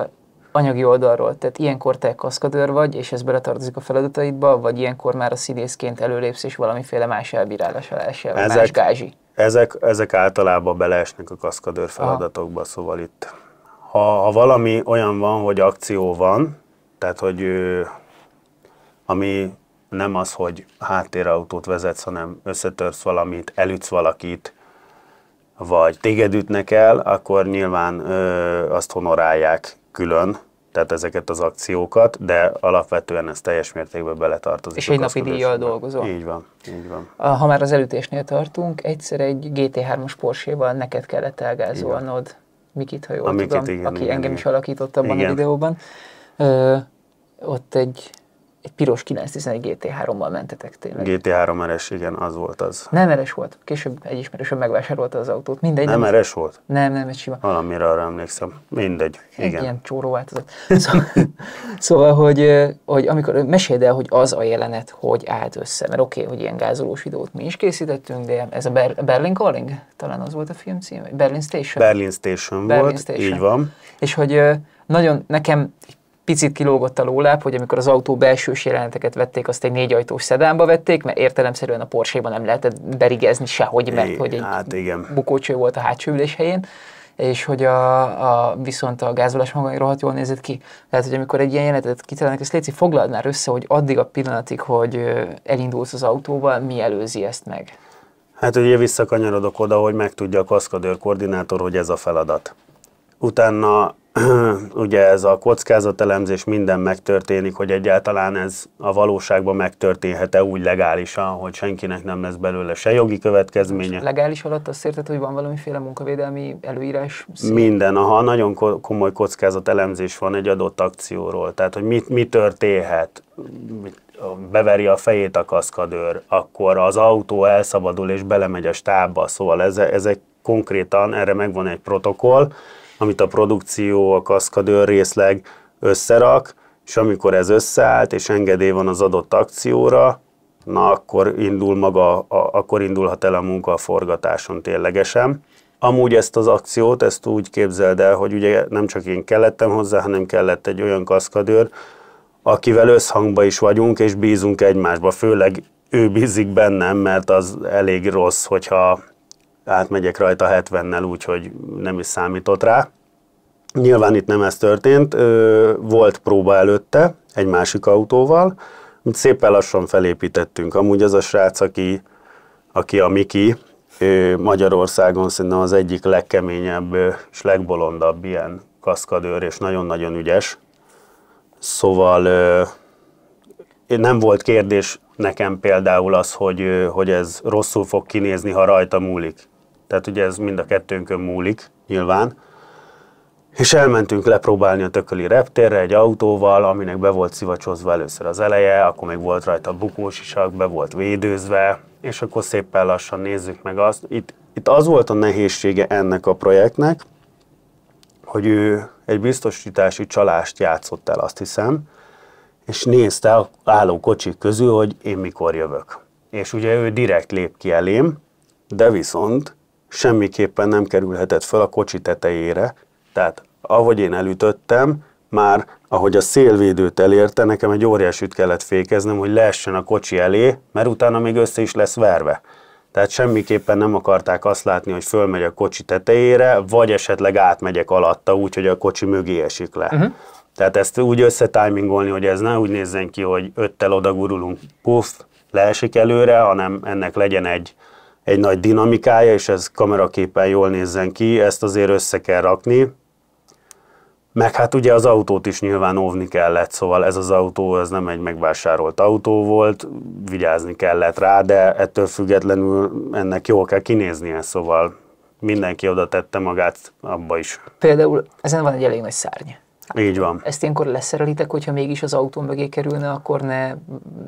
anyagi oldalról, tehát ilyenkor te kaszkadőr vagy, és ez beletartozik a feladataidba, vagy ilyenkor már a színészként előlépsz, és valamiféle más elbírálás alá esel, ezek, más gázsi. Ezek, ezek általában beleesnek a kaszkadőr feladatokba, Aha. szóval itt. Ha, ha valami olyan van, hogy akció van, tehát hogy ami nem az, hogy háttérautót vezetsz, hanem összetörsz valamit, elütsz valakit, vagy téged ütnek el, akkor nyilván ö, azt honorálják külön, tehát ezeket az akciókat, de alapvetően ez teljes mértékben beletartozik. És egy napi díjjal dolgozó. Így van, így van. Ha már az elütésnél tartunk, egyszer egy gt 3 os Porsche-val neked kellett elgázolnod Mikit, ha jól a tudom, Mikit, igen, aki igen, engem igen. is alakított abban igen. a videóban. Ö, ott egy egy piros 911 GT3-mal mentetek tényleg. GT3 RS, igen, az volt az. Nem RS volt. Később egy ismerősöm megvásárolta az autót. Mindegy. Nem, nem RS volt? Nem, nem, egy sima. Valamire arra emlékszem. Mindegy, igen. Egy ilyen csóró változat. Szóval, szóval hogy, hogy amikor meséld el, hogy az a jelenet, hogy állt össze. Mert oké, okay, hogy ilyen gázolós videót mi is készítettünk, de ez a Ber- Berlin Calling? Talán az volt a film cím? Berlin Station? Berlin Station Berlin volt, Station. így van. És hogy nagyon nekem egy picit kilógott a lóláp, hogy amikor az autó belső jeleneteket vették, azt egy négyajtós szedánba vették, mert értelemszerűen a Porsche-ban nem lehetett berigezni sehogy, mert é, hogy egy hát igen. bukócső volt a hátsó ülés helyén és hogy a, a viszont a gázolás maga rohadt jól nézett ki. Tehát, hogy amikor egy ilyen jelenetet kitalálnak, ezt Léci már össze, hogy addig a pillanatig, hogy elindulsz az autóval, mi előzi ezt meg? Hát ugye visszakanyarodok oda, hogy megtudja a kaszkadőr koordinátor, hogy ez a feladat. Utána ugye ez a kockázatelemzés minden megtörténik, hogy egyáltalán ez a valóságban megtörténhet-e úgy legálisan, hogy senkinek nem lesz belőle se jogi következménye. Most legális alatt azt érted, hogy van valamiféle munkavédelmi előírás? Szín. Minden, aha, nagyon komoly kockázatelemzés van egy adott akcióról, tehát hogy mi, mi történhet, beveri a fejét a kaszkadőr, akkor az autó elszabadul és belemegy a stábba, szóval ezek, ezek konkrétan, erre megvan egy protokoll, amit a produkció, a kaszkadőr részleg összerak, és amikor ez összeállt, és engedély van az adott akcióra, na akkor, indul maga, a, akkor indulhat el a munka a forgatáson ténylegesen. Amúgy ezt az akciót, ezt úgy képzeld el, hogy ugye nem csak én kellettem hozzá, hanem kellett egy olyan kaszkadőr, akivel összhangba is vagyunk, és bízunk egymásba, főleg ő bízik bennem, mert az elég rossz, hogyha átmegyek rajta 70-nel úgy, hogy nem is számított rá. Nyilván itt nem ez történt, volt próba előtte egy másik autóval, amit szépen lassan felépítettünk. Amúgy az a srác, aki, aki a Miki, Magyarországon szerintem az egyik legkeményebb és legbolondabb ilyen kaszkadőr, és nagyon-nagyon ügyes. Szóval nem volt kérdés nekem például az, hogy, hogy ez rosszul fog kinézni, ha rajta múlik tehát ugye ez mind a kettőnkön múlik nyilván, és elmentünk lepróbálni a tököli reptérre egy autóval, aminek be volt szivacsozva először az eleje, akkor még volt rajta bukós isak, be volt védőzve, és akkor szépen lassan nézzük meg azt. Itt, itt az volt a nehézsége ennek a projektnek, hogy ő egy biztosítási csalást játszott el, azt hiszem, és nézte a álló kocsik közül, hogy én mikor jövök. És ugye ő direkt lép ki elém, de viszont semmiképpen nem kerülhetett fel a kocsi tetejére, tehát ahogy én elütöttem, már ahogy a szélvédőt elérte, nekem egy óriásüt kellett fékeznem, hogy leessen a kocsi elé, mert utána még össze is lesz verve. Tehát semmiképpen nem akarták azt látni, hogy fölmegy a kocsi tetejére, vagy esetleg átmegyek alatta, úgyhogy a kocsi mögé esik le. Uh-huh. Tehát ezt úgy összetimingolni, hogy ez ne úgy nézzen ki, hogy öttel odagurulunk, puff, leesik előre, hanem ennek legyen egy egy nagy dinamikája, és ez kameraképpen jól nézzen ki, ezt azért össze kell rakni. Meg hát ugye az autót is nyilván óvni kellett, szóval ez az autó, ez nem egy megvásárolt autó volt, vigyázni kellett rá, de ettől függetlenül ennek jól kell kinéznie, szóval mindenki oda tette magát abba is. Például ezen van egy elég nagy szárny. Így van. Ezt ilyenkor leszerelitek, hogyha mégis az autó mögé kerülne, akkor ne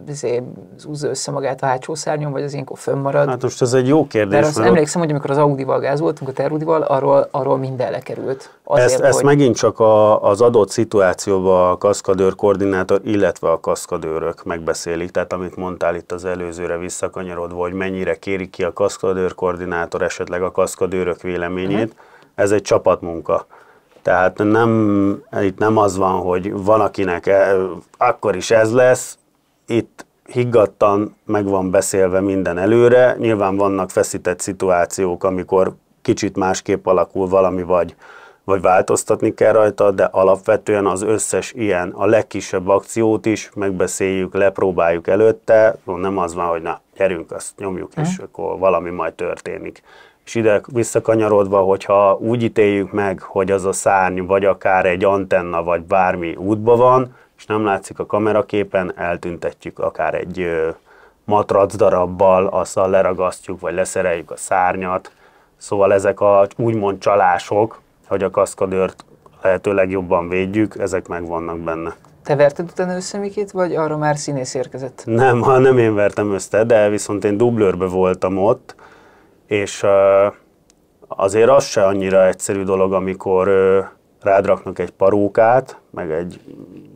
izé, zúzza össze magát a hátsó szárnyon, vagy az ilyenkor fönnmarad? Hát most ez egy jó kérdés. Mert azt mert emlékszem, hogy amikor az Audi-val gázoltunk, a Terudival, arról, arról minden lekerült. Azért, ezt, hogy... megint csak a, az adott szituációban a kaszkadőr koordinátor, illetve a kaszkadőrök megbeszélik. Tehát amit mondtál itt az előzőre visszakanyarodva, hogy mennyire kéri ki a kaszkadőr koordinátor esetleg a kaszkadőrök véleményét, mm-hmm. ez egy csapatmunka. Tehát nem, itt nem az van, hogy van akinek e, eh, akkor is ez lesz, itt higgadtan meg van beszélve minden előre, nyilván vannak feszített szituációk, amikor kicsit másképp alakul valami, vagy, vagy változtatni kell rajta, de alapvetően az összes ilyen, a legkisebb akciót is megbeszéljük, lepróbáljuk előtte, nem az van, hogy na, gyerünk, azt nyomjuk, és mm. akkor valami majd történik és ide visszakanyarodva, hogyha úgy ítéljük meg, hogy az a szárny, vagy akár egy antenna, vagy bármi útba van, és nem látszik a kameraképen, eltüntetjük akár egy matrac darabbal, azzal leragasztjuk, vagy leszereljük a szárnyat. Szóval ezek a úgymond csalások, hogy a kaszkadőrt lehetőleg jobban védjük, ezek meg vannak benne. Te verted utána össze Mikit, vagy arra már színész érkezett? Nem, ha nem én vertem össze, de viszont én dublőrbe voltam ott, és azért az se annyira egyszerű dolog, amikor rádraknak egy parókát, meg egy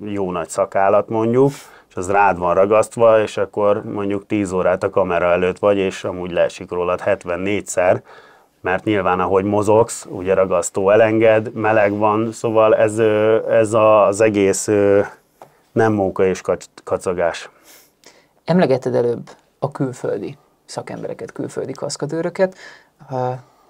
jó nagy szakállat mondjuk, és az rád van ragasztva, és akkor mondjuk 10 órát a kamera előtt vagy, és amúgy leesik rólad 74-szer, mert nyilván ahogy mozogsz, ugye ragasztó elenged, meleg van, szóval ez, ez az egész nem móka és kacagás. Emlegeted előbb a külföldi szakembereket, külföldi kaszkadőröket.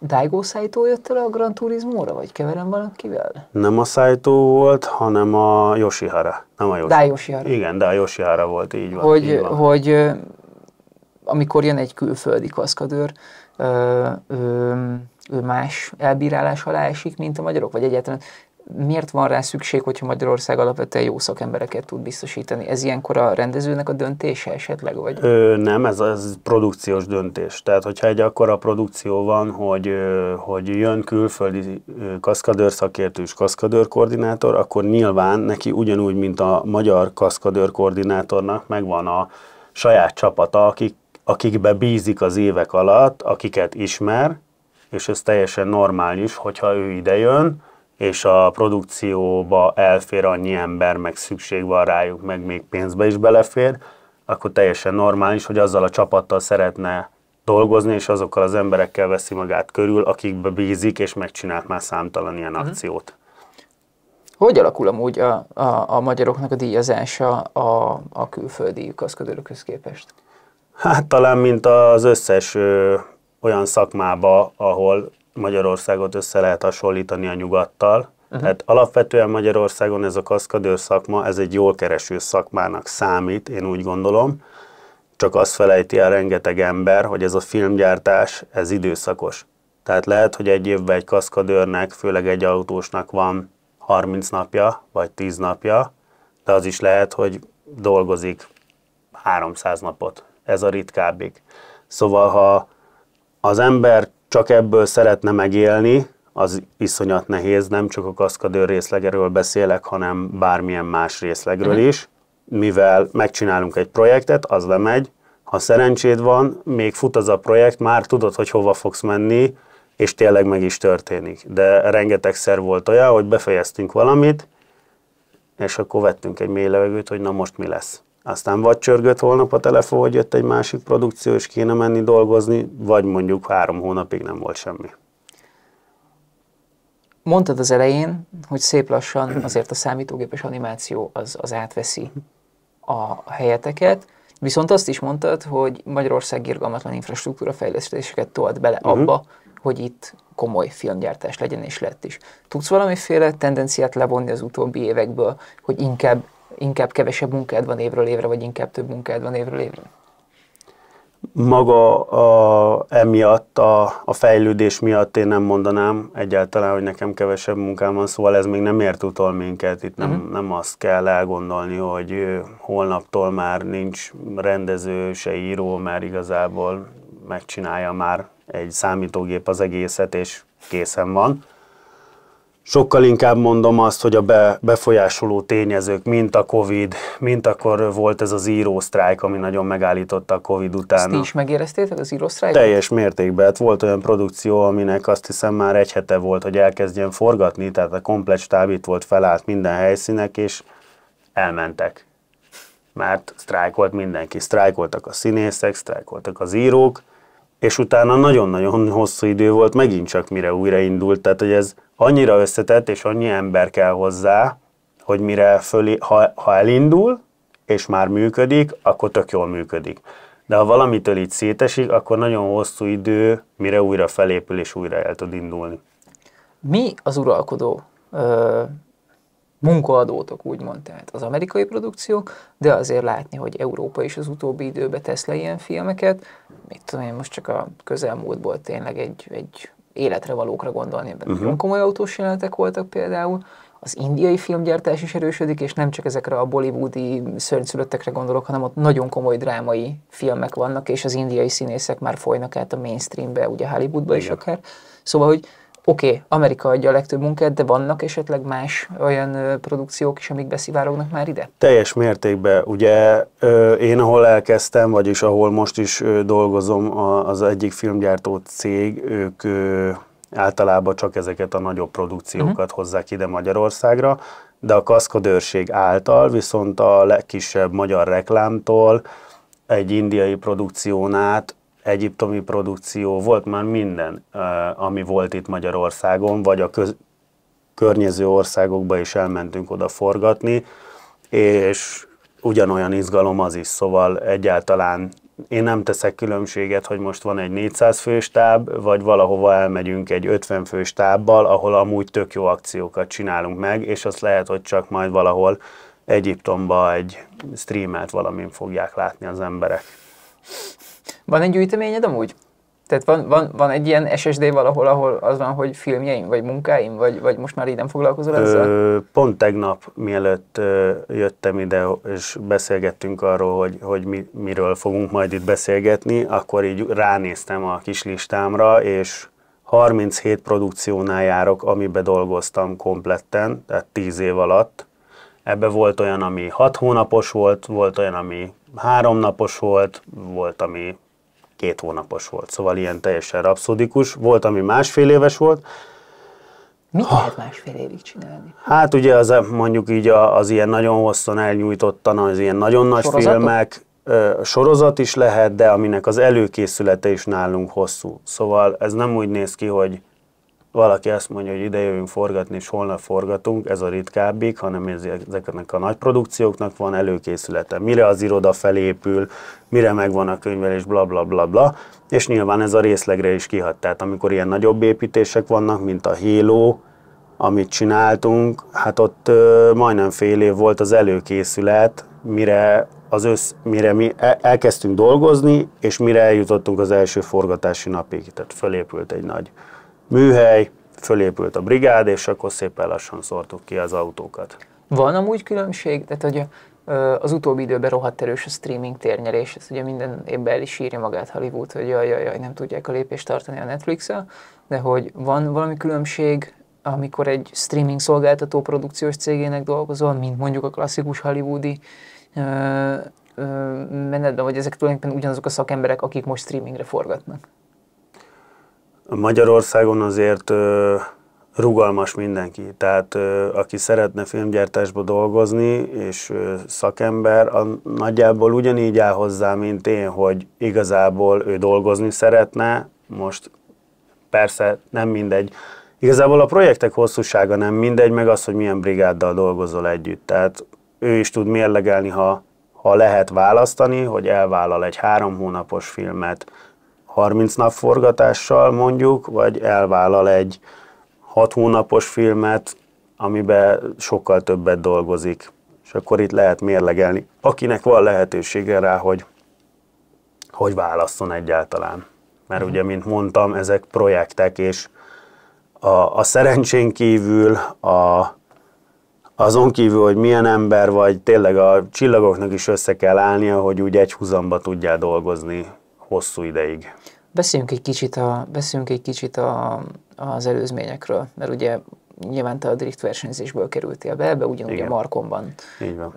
Daigo Saito jött el a Gran Turismo-ra, vagy keverem valakivel? Nem a Saito volt, hanem a Yoshihara. Nem a Yoshihara. Dai Yoshihara. Igen, Dai Yoshihara volt, így van. Hogy, így van. hogy amikor jön egy külföldi kaszkadőr, ö, ö, ő más elbírálás alá esik, mint a magyarok, vagy egyáltalán miért van rá szükség, hogyha Magyarország alapvetően jó szakembereket tud biztosítani? Ez ilyenkor a rendezőnek a döntése esetleg? Vagy? Ö, nem, ez, ez produkciós döntés. Tehát, hogyha egy akkora produkció van, hogy, hogy jön külföldi kaszkadőr szakértő és kaszkadőr koordinátor, akkor nyilván neki ugyanúgy, mint a magyar kaszkadőr koordinátornak megvan a saját csapata, akik, akikbe bízik az évek alatt, akiket ismer, és ez teljesen normális, hogyha ő idejön, és a produkcióba elfér annyi ember, meg szükség van rájuk, meg még pénzbe is belefér, akkor teljesen normális, hogy azzal a csapattal szeretne dolgozni, és azokkal az emberekkel veszi magát körül, akikbe bízik, és megcsinált már számtalan ilyen uh-huh. akciót. Hogy alakul amúgy a, a, a magyaroknak a díjazása a, a külföldi kaszkadőrökhöz képest? Hát talán, mint az összes ö, olyan szakmába, ahol Magyarországot össze lehet hasonlítani a nyugattal. Uh-huh. Tehát alapvetően Magyarországon ez a kaszkadőr szakma, ez egy jól kereső szakmának számít, én úgy gondolom. Csak azt felejti el rengeteg ember, hogy ez a filmgyártás, ez időszakos. Tehát lehet, hogy egy évben egy kaszkadőrnek, főleg egy autósnak van 30 napja, vagy 10 napja, de az is lehet, hogy dolgozik 300 napot. Ez a ritkábbik. Szóval, ha az ember csak ebből szeretne megélni, az iszonyat nehéz, nem csak a kaszkadőr részlegeről beszélek, hanem bármilyen más részlegről uh-huh. is. Mivel megcsinálunk egy projektet, az lemegy, ha szerencséd van, még fut az a projekt, már tudod, hogy hova fogsz menni, és tényleg meg is történik. De rengetegszer volt olyan, hogy befejeztünk valamit, és akkor vettünk egy mély levegőt, hogy na most mi lesz aztán vagy csörgött holnap a telefon, hogy jött egy másik produkció, és kéne menni dolgozni, vagy mondjuk három hónapig nem volt semmi. Mondtad az elején, hogy szép lassan azért a számítógépes animáció az, az átveszi a helyeteket, viszont azt is mondtad, hogy Magyarország irgalmatlan infrastruktúra fejlesztéseket tolt bele uh-huh. abba, hogy itt komoly filmgyártás legyen és lett is. Tudsz valamiféle tendenciát levonni az utóbbi évekből, hogy inkább inkább kevesebb munkád van évről évre, vagy inkább több munkád van évről évre? Maga a, emiatt, a, a fejlődés miatt én nem mondanám egyáltalán, hogy nekem kevesebb munkám van, szóval ez még nem ért utol minket. Itt nem, uh-huh. nem azt kell elgondolni, hogy holnaptól már nincs rendező, se író, mert igazából megcsinálja már egy számítógép az egészet, és készen van. Sokkal inkább mondom azt, hogy a be, befolyásoló tényezők, mint a Covid, mint akkor volt ez az írósztrájk, ami nagyon megállította a Covid után. Ezt is megéreztétek az írósztrájkot? Teljes mértékben. Hát volt olyan produkció, aminek azt hiszem már egy hete volt, hogy elkezdjen forgatni, tehát a komplet stáb itt volt felállt minden helyszínek, és elmentek. Mert sztrájkolt mindenki. Sztrájkoltak a színészek, sztrájkoltak az írók, és utána nagyon-nagyon hosszú idő volt megint csak, mire újraindult, tehát hogy ez annyira összetett, és annyi ember kell hozzá, hogy mire fölé, ha, ha elindul, és már működik, akkor tök jól működik. De ha valamitől így szétesik, akkor nagyon hosszú idő, mire újra felépül és újra el tud indulni. Mi az uralkodó ö, munkaadótok, úgymond, tehát az amerikai produkciók, de azért látni, hogy Európa is az utóbbi időben tesz le ilyen filmeket. Mit tudom én, most csak a közelmúltból tényleg egy, egy életre valókra gondolni. Ebben uh-huh. nagyon komoly autós jelenetek voltak például. Az indiai filmgyártás is erősödik, és nem csak ezekre a bollywoodi szörnyszülöttekre gondolok, hanem ott nagyon komoly drámai filmek vannak, és az indiai színészek már folynak át a mainstreambe, ugye Hollywoodba Igen. is akár. Szóval, hogy oké, okay, Amerika adja a legtöbb munkát, de vannak esetleg más olyan produkciók is, amik beszivárognak már ide? Teljes mértékben. Ugye én, ahol elkezdtem, vagyis ahol most is dolgozom, az egyik filmgyártó cég, ők általában csak ezeket a nagyobb produkciókat uh-huh. hozzák ide Magyarországra, de a kaszkadőrség által viszont a legkisebb magyar reklámtól egy indiai produkción át egyiptomi produkció, volt már minden, ami volt itt Magyarországon, vagy a köz- környező országokba is elmentünk oda forgatni, és ugyanolyan izgalom az is, szóval egyáltalán én nem teszek különbséget, hogy most van egy 400 fős táb, vagy valahova elmegyünk egy 50 fős tábbal, ahol amúgy tök jó akciókat csinálunk meg, és azt lehet, hogy csak majd valahol Egyiptomba egy streamet valamint fogják látni az emberek. Van egy gyűjteményed amúgy? Tehát van, van, van egy ilyen SSD valahol, ahol az van, hogy filmjeim, vagy munkáim, vagy, vagy most már így nem foglalkozol ezzel? Ö, pont tegnap, mielőtt ö, jöttem ide, és beszélgettünk arról, hogy, hogy mi, miről fogunk majd itt beszélgetni, akkor így ránéztem a kis listámra, és 37 produkciónál járok, amiben dolgoztam kompletten, tehát 10 év alatt. Ebbe volt olyan, ami 6 hónapos volt, volt olyan, ami 3 napos volt, volt, ami két hónapos volt. Szóval ilyen teljesen rapszódikus. Volt, ami másfél éves volt. Mit ha, lehet másfél évig csinálni? Hát ugye az mondjuk így az ilyen nagyon hosszan elnyújtottan, az ilyen nagyon nagy Sorozatok? filmek, sorozat is lehet, de aminek az előkészülete is nálunk hosszú. Szóval ez nem úgy néz ki, hogy valaki azt mondja, hogy ide jövünk forgatni, és holnap forgatunk, ez a ritkábbik, hanem ezeknek a nagy produkcióknak van előkészülete. Mire az iroda felépül, mire megvan a könyvelés, bla bla bla bla. És nyilván ez a részlegre is kihat. Tehát amikor ilyen nagyobb építések vannak, mint a Halo, amit csináltunk, hát ott ö, majdnem fél év volt az előkészület, mire az össz, mire mi e-, elkezdtünk dolgozni, és mire eljutottunk az első forgatási napig. Tehát fölépült egy nagy műhely, fölépült a brigád, és akkor szépen lassan szortuk ki az autókat. Van amúgy különbség? Tehát, hogy az utóbbi időben rohadt erős a streaming térnyerés, ez ugye minden évben el is írja magát Hollywood, hogy jaj, jaj, jaj, nem tudják a lépést tartani a netflix -el, de hogy van valami különbség, amikor egy streaming szolgáltató produkciós cégének dolgozol, mint mondjuk a klasszikus hollywoodi ö, ö, menetben, vagy ezek tulajdonképpen ugyanazok a szakemberek, akik most streamingre forgatnak? Magyarországon azért rugalmas mindenki, tehát aki szeretne filmgyártásba dolgozni, és szakember, a, nagyjából ugyanígy áll hozzá, mint én, hogy igazából ő dolgozni szeretne, most persze nem mindegy, Igazából a projektek hosszúsága nem mindegy, meg az, hogy milyen brigáddal dolgozol együtt. Tehát ő is tud mérlegelni, ha, ha lehet választani, hogy elvállal egy három hónapos filmet, 30 nap forgatással mondjuk, vagy elvállal egy 6 hónapos filmet, amiben sokkal többet dolgozik. És akkor itt lehet mérlegelni, akinek van lehetősége rá, hogy, hogy válasszon egyáltalán. Mert mhm. ugye, mint mondtam, ezek projektek, és a, a szerencsén kívül, a, azon kívül, hogy milyen ember vagy, tényleg a csillagoknak is össze kell állnia, hogy úgy egy húzamba tudjál dolgozni hosszú ideig. Beszéljünk egy kicsit, a, beszéljünk egy kicsit a, az előzményekről, mert ugye nyilván te a drift versenyzésből kerültél be, ebbe ugyanúgy Igen. a Markomban Így van.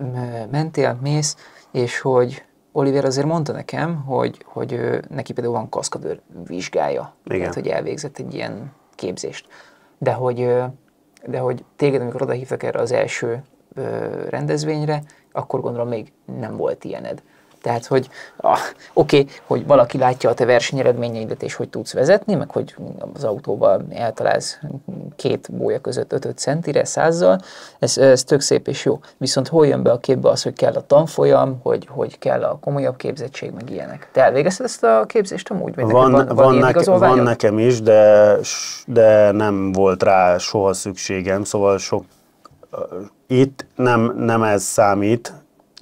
mentél, mész, és hogy Oliver azért mondta nekem, hogy, hogy neki például van kaszkadőr vizsgája, Igen. tehát hogy elvégzett egy ilyen képzést. De hogy, de hogy téged, amikor odahívtak erre az első rendezvényre, akkor gondolom még nem volt ilyened. Tehát, hogy ah, oké, okay, hogy valaki látja a te versenyeredményeidet, és hogy tudsz vezetni, meg hogy az autóval eltalálsz két bója között 5 centire, százzal, ez, ez tök szép és jó. Viszont hol jön be a képbe az, hogy kell a tanfolyam, hogy, hogy kell a komolyabb képzettség, meg ilyenek. Te elvégezted ezt a képzést amúgy? van, van, van, neke, van nekem is, de, de nem volt rá soha szükségem, szóval sok itt nem, nem ez számít,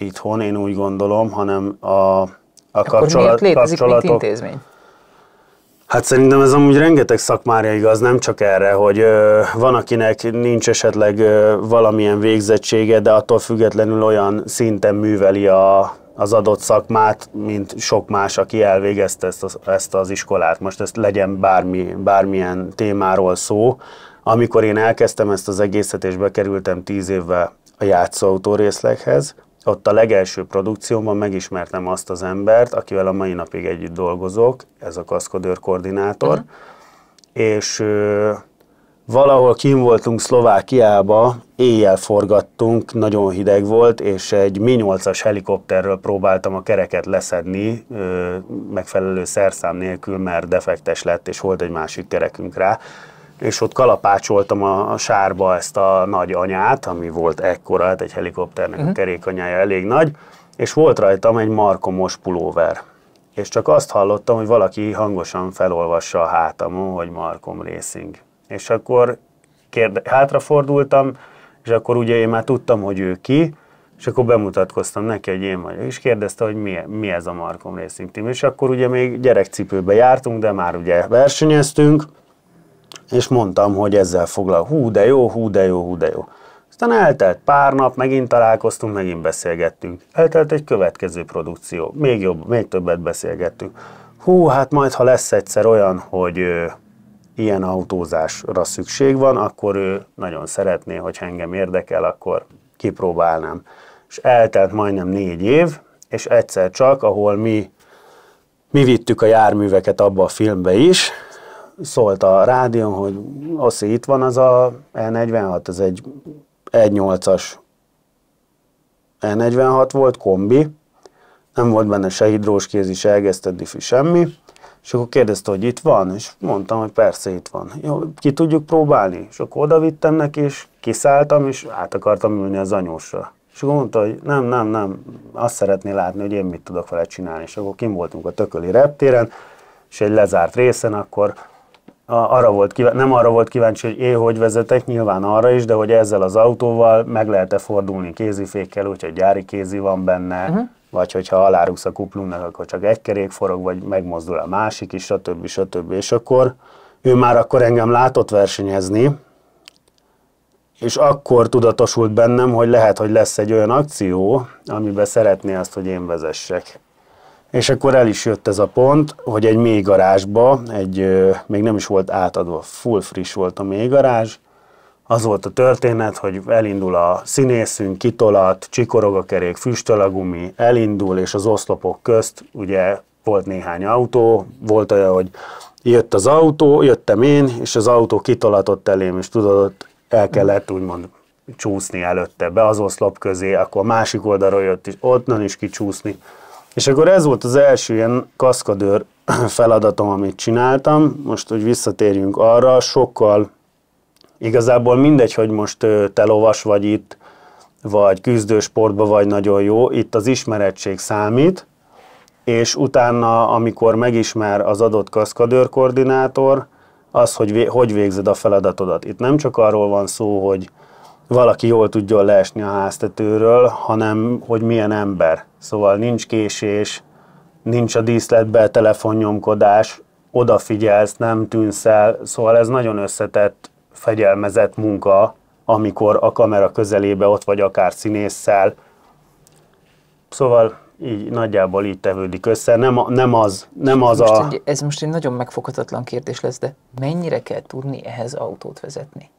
itthon, én úgy gondolom, hanem a, a Akkor kapcsolat, miért létezik, kapcsolatok... mint intézmény? Hát szerintem ez amúgy rengeteg szakmára igaz, nem csak erre, hogy ö, van, akinek nincs esetleg ö, valamilyen végzettsége, de attól függetlenül olyan szinten műveli a, az adott szakmát, mint sok más, aki elvégezte ezt, az, ezt az iskolát. Most ezt legyen bármi, bármilyen témáról szó. Amikor én elkezdtem ezt az egészet, és bekerültem tíz évvel a játszóautó részleghez, ott a legelső produkcióban megismertem azt az embert, akivel a mai napig együtt dolgozok, ez a kaszkodőr koordinátor, uh-huh. és ö, valahol kim voltunk Szlovákiába, éjjel forgattunk, nagyon hideg volt, és egy Mi-8-as helikopterről próbáltam a kereket leszedni, ö, megfelelő szerszám nélkül, mert defektes lett, és volt egy másik kerekünk rá, és ott kalapácsoltam a sárba ezt a nagy anyát, ami volt ekkora, hát egy helikopternek uh-huh. a mhm. kerékanyája elég nagy, és volt rajtam egy markomos pulóver. És csak azt hallottam, hogy valaki hangosan felolvassa a hátamon, hogy Markom Racing. És akkor kérde- hátrafordultam, és akkor ugye én már tudtam, hogy ő ki, és akkor bemutatkoztam neki, hogy én vagyok, és kérdezte, hogy mi, mi ez a Markom Racing Team. És akkor ugye még gyerekcipőbe jártunk, de már ugye versenyeztünk, és mondtam, hogy ezzel foglal. Hú, de jó, hú, de jó, hú, de jó. Aztán eltelt pár nap, megint találkoztunk, megint beszélgettünk. Eltelt egy következő produkció, még jobb, még többet beszélgettünk. Hú, hát majd, ha lesz egyszer olyan, hogy ö, ilyen autózásra szükség van, akkor ő nagyon szeretné, hogy engem érdekel, akkor kipróbálnám. És eltelt majdnem négy év, és egyszer csak, ahol mi, mi vittük a járműveket abba a filmbe is, szólt a rádión, hogy Oszi itt van az a E46, ez egy 1.8-as E46 volt, kombi, nem volt benne se hidrós kézi, se egesztedifi, semmi, és akkor kérdezte, hogy itt van, és mondtam, hogy persze itt van. Jó, ki tudjuk próbálni? És akkor oda vittem neki, és kiszálltam, és át akartam ülni az anyósra. És akkor mondta, hogy nem, nem, nem, azt szeretné látni, hogy én mit tudok vele csinálni. És akkor kim voltunk a tököli reptéren, és egy lezárt részen, akkor arra volt kíváncsi, nem arra volt kíváncsi, hogy én hogy vezetek, nyilván arra is, de hogy ezzel az autóval meg lehet-e fordulni kézifékkel, hogyha gyári kézi van benne, uh-huh. vagy hogyha alárugsz a kuplunknak, akkor csak egy kerék forog, vagy megmozdul a másik is, stb. stb. És akkor ő már akkor engem látott versenyezni, és akkor tudatosult bennem, hogy lehet, hogy lesz egy olyan akció, amiben szeretné azt, hogy én vezessek. És akkor el is jött ez a pont, hogy egy mély garázsba, egy, még nem is volt átadva, full friss volt a mély garázs, az volt a történet, hogy elindul a színészünk, kitolat, csikorog a kerék, füstöl a gumi, elindul, és az oszlopok közt ugye volt néhány autó, volt olyan, hogy jött az autó, jöttem én, és az autó kitolatott elém, és tudod, ott el kellett úgymond csúszni előtte be az oszlop közé, akkor a másik oldalról jött, és ott nem is kicsúszni. És akkor ez volt az első ilyen kaszkadőr feladatom, amit csináltam. Most, hogy visszatérjünk arra, sokkal igazából mindegy, hogy most lovas vagy itt, vagy sportba vagy nagyon jó, itt az ismerettség számít, és utána, amikor megismer az adott kaszkadőr koordinátor, az, hogy vé- hogy végzed a feladatodat. Itt nem csak arról van szó, hogy valaki jól tudjon leesni a háztetőről, hanem hogy milyen ember. Szóval nincs késés, nincs a díszletbe telefonnyomkodás, odafigyelsz, nem tűnsz el, szóval ez nagyon összetett, fegyelmezett munka, amikor a kamera közelébe ott vagy akár színésszel. Szóval így nagyjából így tevődik össze. Nem, nem az, nem az most a... Egy, ez most egy nagyon megfoghatatlan kérdés lesz, de mennyire kell tudni ehhez autót vezetni?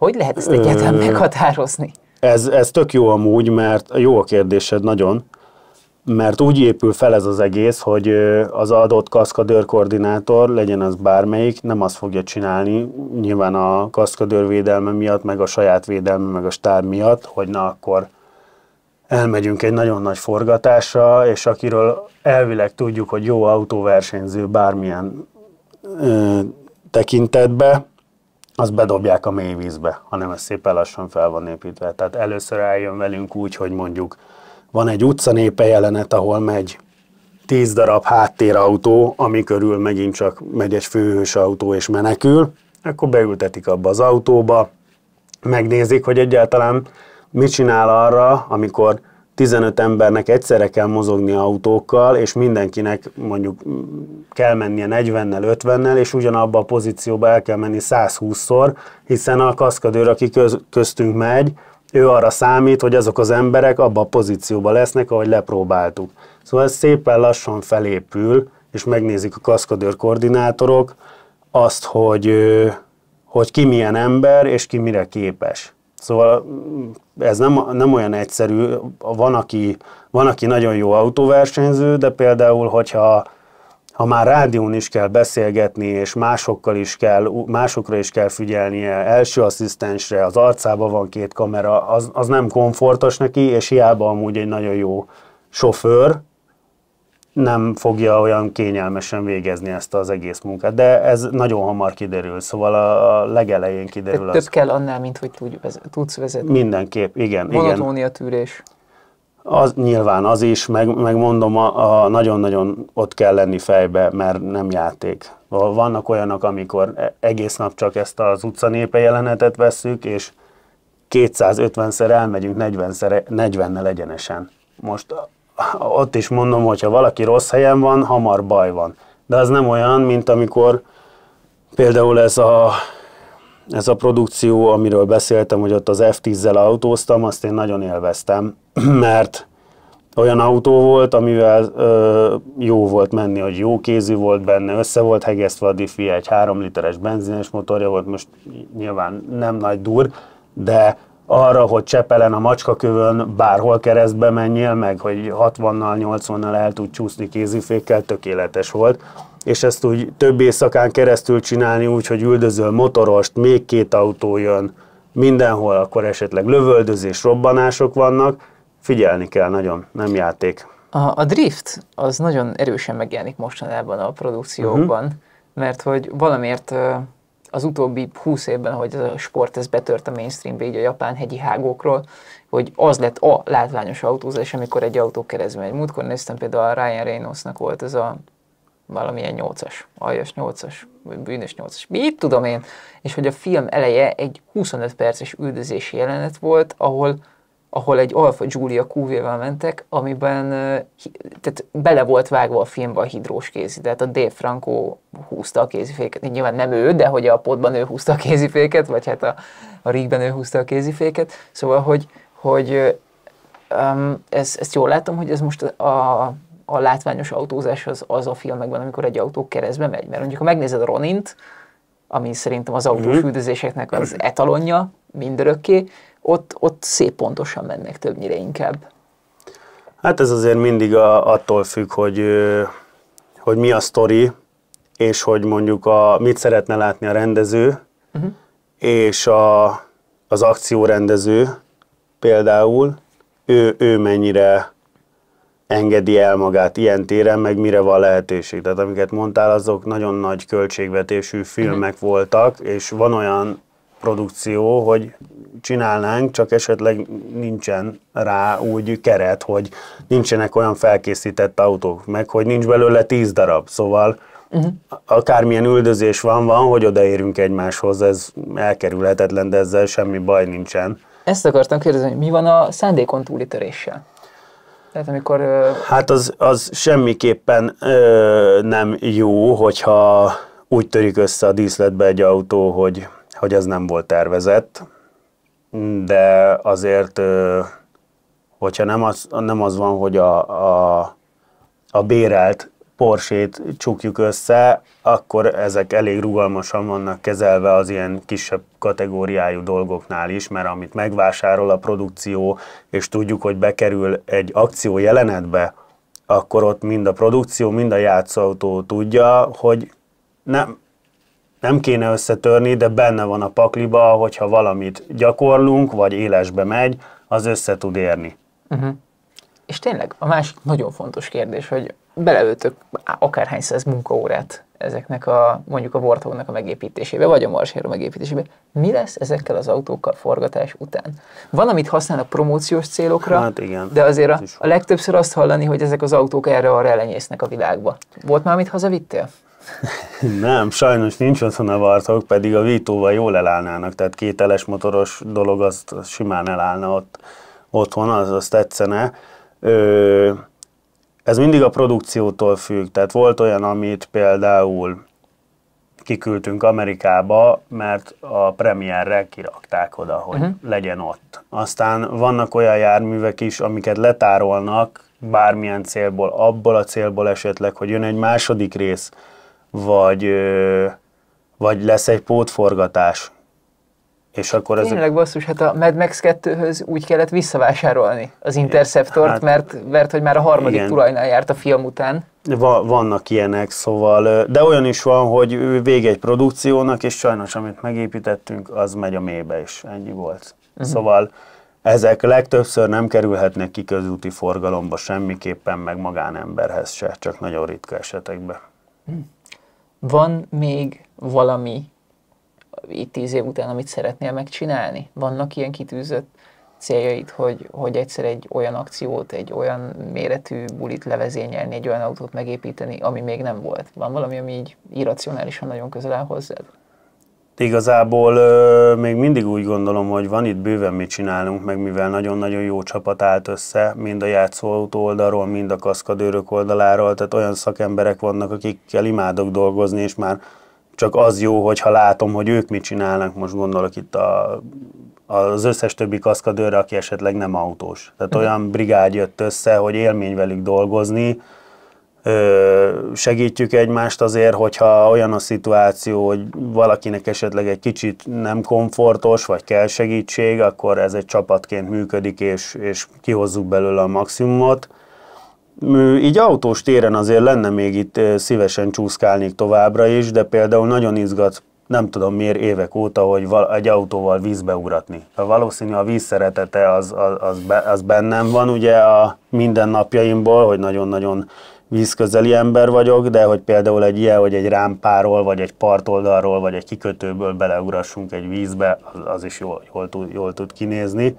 Hogy lehet ezt egyáltalán meghatározni? Ez, ez tök jó amúgy, mert jó a kérdésed nagyon, mert úgy épül fel ez az egész, hogy az adott kaszkadőr koordinátor, legyen az bármelyik, nem azt fogja csinálni, nyilván a kaszkadőr védelme miatt, meg a saját védelme, meg a stáb miatt, hogy na akkor elmegyünk egy nagyon nagy forgatásra, és akiről elvileg tudjuk, hogy jó autóversenyző bármilyen ö, tekintetbe, azt bedobják a mély vízbe, hanem ez szépen lassan fel van építve. Tehát először eljön velünk úgy, hogy mondjuk van egy utcanépe jelenet, ahol megy tíz darab háttérautó, ami körül megint csak megy egy főhős autó és menekül, akkor beültetik abba az autóba, megnézik, hogy egyáltalán mit csinál arra, amikor 15 embernek egyszerre kell mozogni autókkal, és mindenkinek mondjuk kell mennie 40-nel, 50-nel, és ugyanabba a pozícióba el kell menni 120-szor, hiszen a kaszkadőr, aki köz, köztünk megy, ő arra számít, hogy azok az emberek abba a pozícióba lesznek, ahogy lepróbáltuk. Szóval ez szépen lassan felépül, és megnézik a kaszkadőr koordinátorok azt, hogy, hogy ki milyen ember, és ki mire képes. Szóval mm, ez nem, nem olyan egyszerű. Van aki, van, aki nagyon jó autóversenyző, de például, hogyha ha már rádión is kell beszélgetni, és másokkal is kell, másokra is kell figyelnie, első asszisztensre, az arcába van két kamera, az, az nem komfortos neki, és hiába amúgy egy nagyon jó sofőr, nem fogja olyan kényelmesen végezni ezt az egész munkát. De ez nagyon hamar kiderül, szóval a, legelején kiderül. Több az... kell annál, mint hogy tudj, tudsz vezetni. Mindenképp, igen. Monotónia igen. tűrés. Az nyilván az is, meg, meg mondom, a, a nagyon-nagyon ott kell lenni fejbe, mert nem játék. Vannak olyanok, amikor e, egész nap csak ezt az népe jelenetet vesszük, és 250-szer elmegyünk 40-szer, 40-nel egyenesen. Most ott is mondom, hogy ha valaki rossz helyen van, hamar baj van. De az nem olyan, mint amikor például ez a, ez a produkció, amiről beszéltem, hogy ott az F10-zel autóztam, azt én nagyon élveztem, mert olyan autó volt, amivel ö, jó volt menni, hogy jó kézű volt benne, össze volt hegesztve a diffi, egy 3 literes benzines motorja volt, most nyilván nem nagy dur, de arra, hogy Csepelen, a Macskakövön bárhol keresztbe menjél meg, hogy 60-nal, 80-nal el tud csúszni kézifékkel, tökéletes volt. És ezt úgy több éjszakán keresztül csinálni úgy, hogy üldözöl motorost, még két autó jön, mindenhol akkor esetleg lövöldözés, robbanások vannak, figyelni kell nagyon, nem játék. A, a drift az nagyon erősen megjelenik mostanában a produkciókban, uh-huh. mert hogy valamiért az utóbbi 20 évben, hogy ez a sport ez betört a mainstreambe, így a japán hegyi hágókról, hogy az lett a látványos autózás, amikor egy autó keresztül megy. Múltkor néztem például a Ryan Reynoldsnak volt ez a valamilyen 8 aljas 8 vagy bűnös 8 mit tudom én. És hogy a film eleje egy 25 perces üldözési jelenet volt, ahol ahol egy Alfa Giulia qv mentek, amiben tehát bele volt vágva a filmbe a hidrós kézi, tehát a Dave Franco húzta a kéziféket, nyilván nem ő, de hogy a podban ő húzta a kéziféket, vagy hát a, a rigben ő húzta a kéziféket, szóval, hogy, hogy um, ez, ezt jól látom, hogy ez most a, a látványos autózás az, az a filmekben, amikor egy autó keresztbe megy, mert mondjuk ha megnézed a Ronint, ami szerintem az autós mhm. üldözéseknek az etalonja mindörökké, ott, ott szép pontosan mennek többnyire inkább. Hát ez azért mindig a, attól függ, hogy, hogy mi a sztori, és hogy mondjuk a, mit szeretne látni a rendező, uh-huh. és a, az akciórendező például, ő, ő mennyire engedi el magát ilyen téren, meg mire van lehetőség. Tehát amiket mondtál, azok nagyon nagy költségvetésű mhm. filmek uh-huh. voltak, és van olyan produkció, hogy csinálnánk, csak esetleg nincsen rá úgy keret, hogy nincsenek olyan felkészített autók, meg hogy nincs belőle tíz darab, szóval uh-huh. akármilyen üldözés van, van, hogy odaérünk egymáshoz, ez elkerülhetetlen, de ezzel semmi baj nincsen. Ezt akartam kérdezni, hogy mi van a szándékon túli töréssel? Tehát amikor... Hát az, az semmiképpen ö, nem jó, hogyha úgy törik össze a díszletbe egy autó, hogy hogy ez nem volt tervezett, de azért, hogyha nem az, nem az van, hogy a, a, a bérelt porsét csukjuk össze, akkor ezek elég rugalmasan vannak kezelve az ilyen kisebb kategóriájú dolgoknál is, mert amit megvásárol a produkció, és tudjuk, hogy bekerül egy akció jelenetbe, akkor ott mind a produkció, mind a játszóautó tudja, hogy nem, nem kéne összetörni, de benne van a pakliba, hogyha valamit gyakorlunk, vagy élesbe megy, az össze tud érni. Uh-huh. És tényleg a másik nagyon fontos kérdés, hogy beleöltök akárhány száz munkaórát ezeknek a, mondjuk a Warthognak a megépítésébe, vagy a Marshéro megépítésébe. Mi lesz ezekkel az autókkal forgatás után? Van, amit használnak promóciós célokra, hát igen, de azért a, a legtöbbször azt hallani, hogy ezek az autók erre-arra elenyésznek a világba. Volt már, amit hazavittél? Nem, sajnos nincs otthon a Vartok, pedig a Vito-val jól elállnának, tehát kételes motoros dolog az, simán elállna ott otthon, az azt tetszene. Ö, ez mindig a produkciótól függ, tehát volt olyan, amit például kiküldtünk Amerikába, mert a premierre kirakták oda, hogy uh-huh. legyen ott. Aztán vannak olyan járművek is, amiket letárolnak bármilyen célból, abból a célból esetleg, hogy jön egy második rész, vagy, vagy lesz egy pótforgatás. És akkor ez... Tényleg basszus, hát a Mad Max 2-höz úgy kellett visszavásárolni az Interceptort, hát, mert, mert hogy már a harmadik igen. tulajnál járt a film után. Va, vannak ilyenek, szóval, de olyan is van, hogy vége egy produkciónak, és sajnos amit megépítettünk, az megy a mélybe is. Ennyi volt. Uh-huh. Szóval ezek legtöbbször nem kerülhetnek ki közúti forgalomba semmiképpen, meg magánemberhez se, csak nagyon ritka esetekben. Uh-huh. Van még valami itt tíz év után, amit szeretnél megcsinálni? Vannak ilyen kitűzött céljaid, hogy, hogy egyszer egy olyan akciót, egy olyan méretű bulit levezényelni, egy olyan autót megépíteni, ami még nem volt? Van valami, ami így irracionálisan nagyon közel áll hozzád? igazából ö, még mindig úgy gondolom, hogy van itt bőven mit csinálunk, meg mivel nagyon-nagyon jó csapat állt össze, mind a játszóautó oldalról, mind a kaszkadőrök oldaláról, tehát olyan szakemberek vannak, akikkel imádok dolgozni, és már csak az jó, hogyha látom, hogy ők mit csinálnak, most gondolok itt a, az összes többi kaszkadőrre, aki esetleg nem autós. Tehát mhm. olyan brigád jött össze, hogy élmény velük dolgozni, segítjük egymást azért, hogyha olyan a szituáció, hogy valakinek esetleg egy kicsit nem komfortos, vagy kell segítség, akkor ez egy csapatként működik, és, és kihozzuk belőle a maximumot. Így autós téren azért lenne még itt szívesen csúszkálnék továbbra is, de például nagyon izgat, nem tudom miért évek óta, hogy egy autóval vízbe ugratni. valószínű a víz szeretete az, az, az, be, az bennem van ugye a mindennapjaimból, hogy nagyon-nagyon vízközeli ember vagyok, de hogy például egy ilyen, hogy egy rámpáról, vagy egy partoldalról, vagy egy kikötőből beleugrassunk egy vízbe, az, az is jól, jól, tud, jól tud kinézni.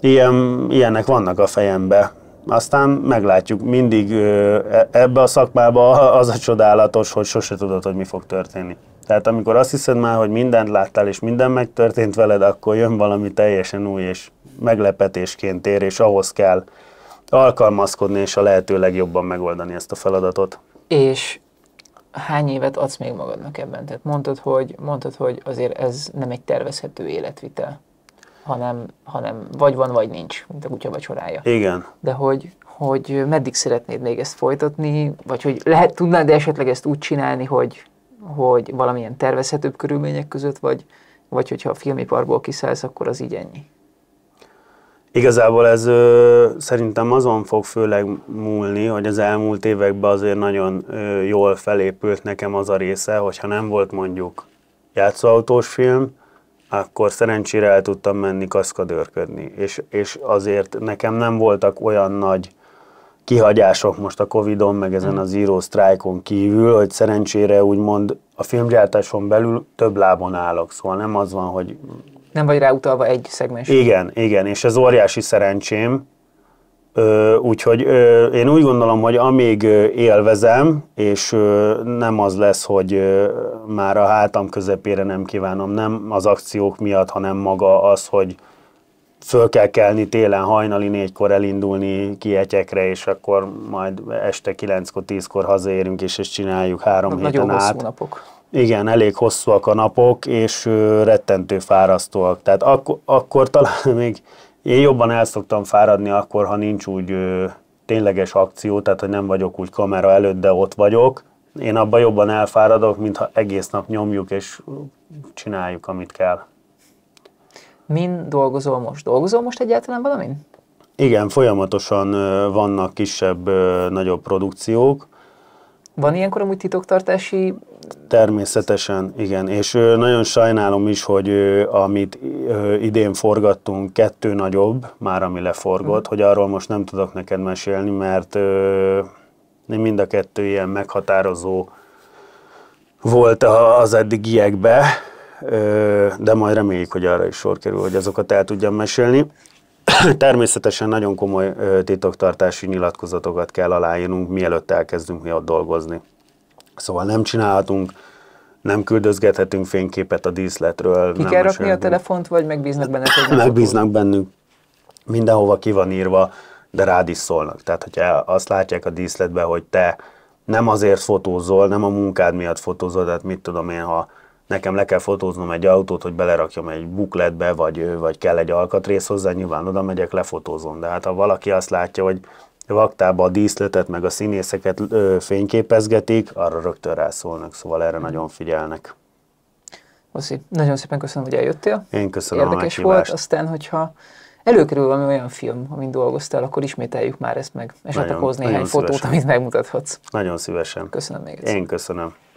Ilyen, ilyenek vannak a fejembe. Aztán meglátjuk, mindig e, ebbe a szakmába az a csodálatos, hogy sose tudod, hogy mi fog történni. Tehát amikor azt hiszed már, hogy mindent láttál, és minden megtörtént veled, akkor jön valami teljesen új, és meglepetésként ér, és ahhoz kell alkalmazkodni és a lehető legjobban megoldani ezt a feladatot. És hány évet adsz még magadnak ebben? Tehát mondtad, hogy, mondtad, hogy azért ez nem egy tervezhető életvitel, hanem, hanem vagy van, vagy nincs, mint a kutya vacsorája. Igen. De hogy, hogy meddig szeretnéd még ezt folytatni, vagy hogy lehet, tudnád de esetleg ezt úgy csinálni, hogy, hogy valamilyen tervezhetőbb körülmények között, vagy, vagy hogyha a filmiparból kiszállsz, akkor az így ennyi? Igazából ez ö, szerintem azon fog főleg múlni, hogy az elmúlt években azért nagyon ö, jól felépült nekem az a része, hogyha nem volt mondjuk játszóautós film, akkor szerencsére el tudtam menni kaszkadőrködni. És, és azért nekem nem voltak olyan nagy kihagyások most a Covid-on, meg ezen mm. az író sztrájkon kívül, hogy szerencsére úgymond a filmgyártáson belül több lábon állok. Szóval nem az van, hogy nem vagy ráutalva egy szegmens. Igen, igen, és ez óriási szerencsém. Úgyhogy én úgy gondolom, hogy amíg élvezem, és nem az lesz, hogy már a hátam közepére nem kívánom, nem az akciók miatt, hanem maga az, hogy föl kell kelni télen hajnali négykor elindulni kietyekre, és akkor majd este kilenckor, tízkor hazaérünk, és ezt csináljuk három Na, héten nagyon át. Nagyon napok. Igen, elég hosszúak a napok, és rettentő fárasztóak. Tehát ak- akkor talán még én jobban el szoktam fáradni akkor, ha nincs úgy ö, tényleges akció, tehát hogy nem vagyok úgy kamera előtt, de ott vagyok. Én abban jobban elfáradok, mintha egész nap nyomjuk és csináljuk, amit kell. Min dolgozol most? Dolgozol most egyáltalán valamin? Igen, folyamatosan vannak kisebb, nagyobb produkciók. Van ilyenkor amúgy titoktartási... Természetesen, igen. És nagyon sajnálom is, hogy amit idén forgattunk, kettő nagyobb, már ami leforgott, mhm. hogy arról most nem tudok neked mesélni, mert nem mind a kettő ilyen meghatározó volt az eddigiekbe, de majd reméljük, hogy arra is sor kerül, hogy azokat el tudjam mesélni. Természetesen nagyon komoly titoktartási nyilatkozatokat kell aláírnunk, mielőtt elkezdünk miatt dolgozni. Szóval nem csinálhatunk, nem küldözgethetünk fényképet a díszletről. Ki kell rakni a telefont, vagy megbíznak bennünk? megbíznak bennünk. Mindenhova ki van írva, de rád is szólnak. Tehát, hogyha azt látják a díszletben, hogy te nem azért fotózol, nem a munkád miatt fotózol, tehát mit tudom én, ha nekem le kell fotóznom egy autót, hogy belerakjam egy bukletbe, vagy, vagy kell egy alkatrész hozzá, nyilván oda megyek, lefotózom. De hát ha valaki azt látja, hogy vaktába a díszletet, meg a színészeket ö, fényképezgetik, arra rögtön rászólnak, szóval erre nagyon figyelnek. Oszi, nagyon szépen köszönöm, hogy eljöttél. Én köszönöm Érdekes a volt, aztán, hogyha előkerül valami olyan film, amin dolgoztál, akkor ismételjük már ezt meg, és nagyon, néhány fotót, amit megmutathatsz. Nagyon szívesen. Köszönöm még egyszer. Én köszönöm.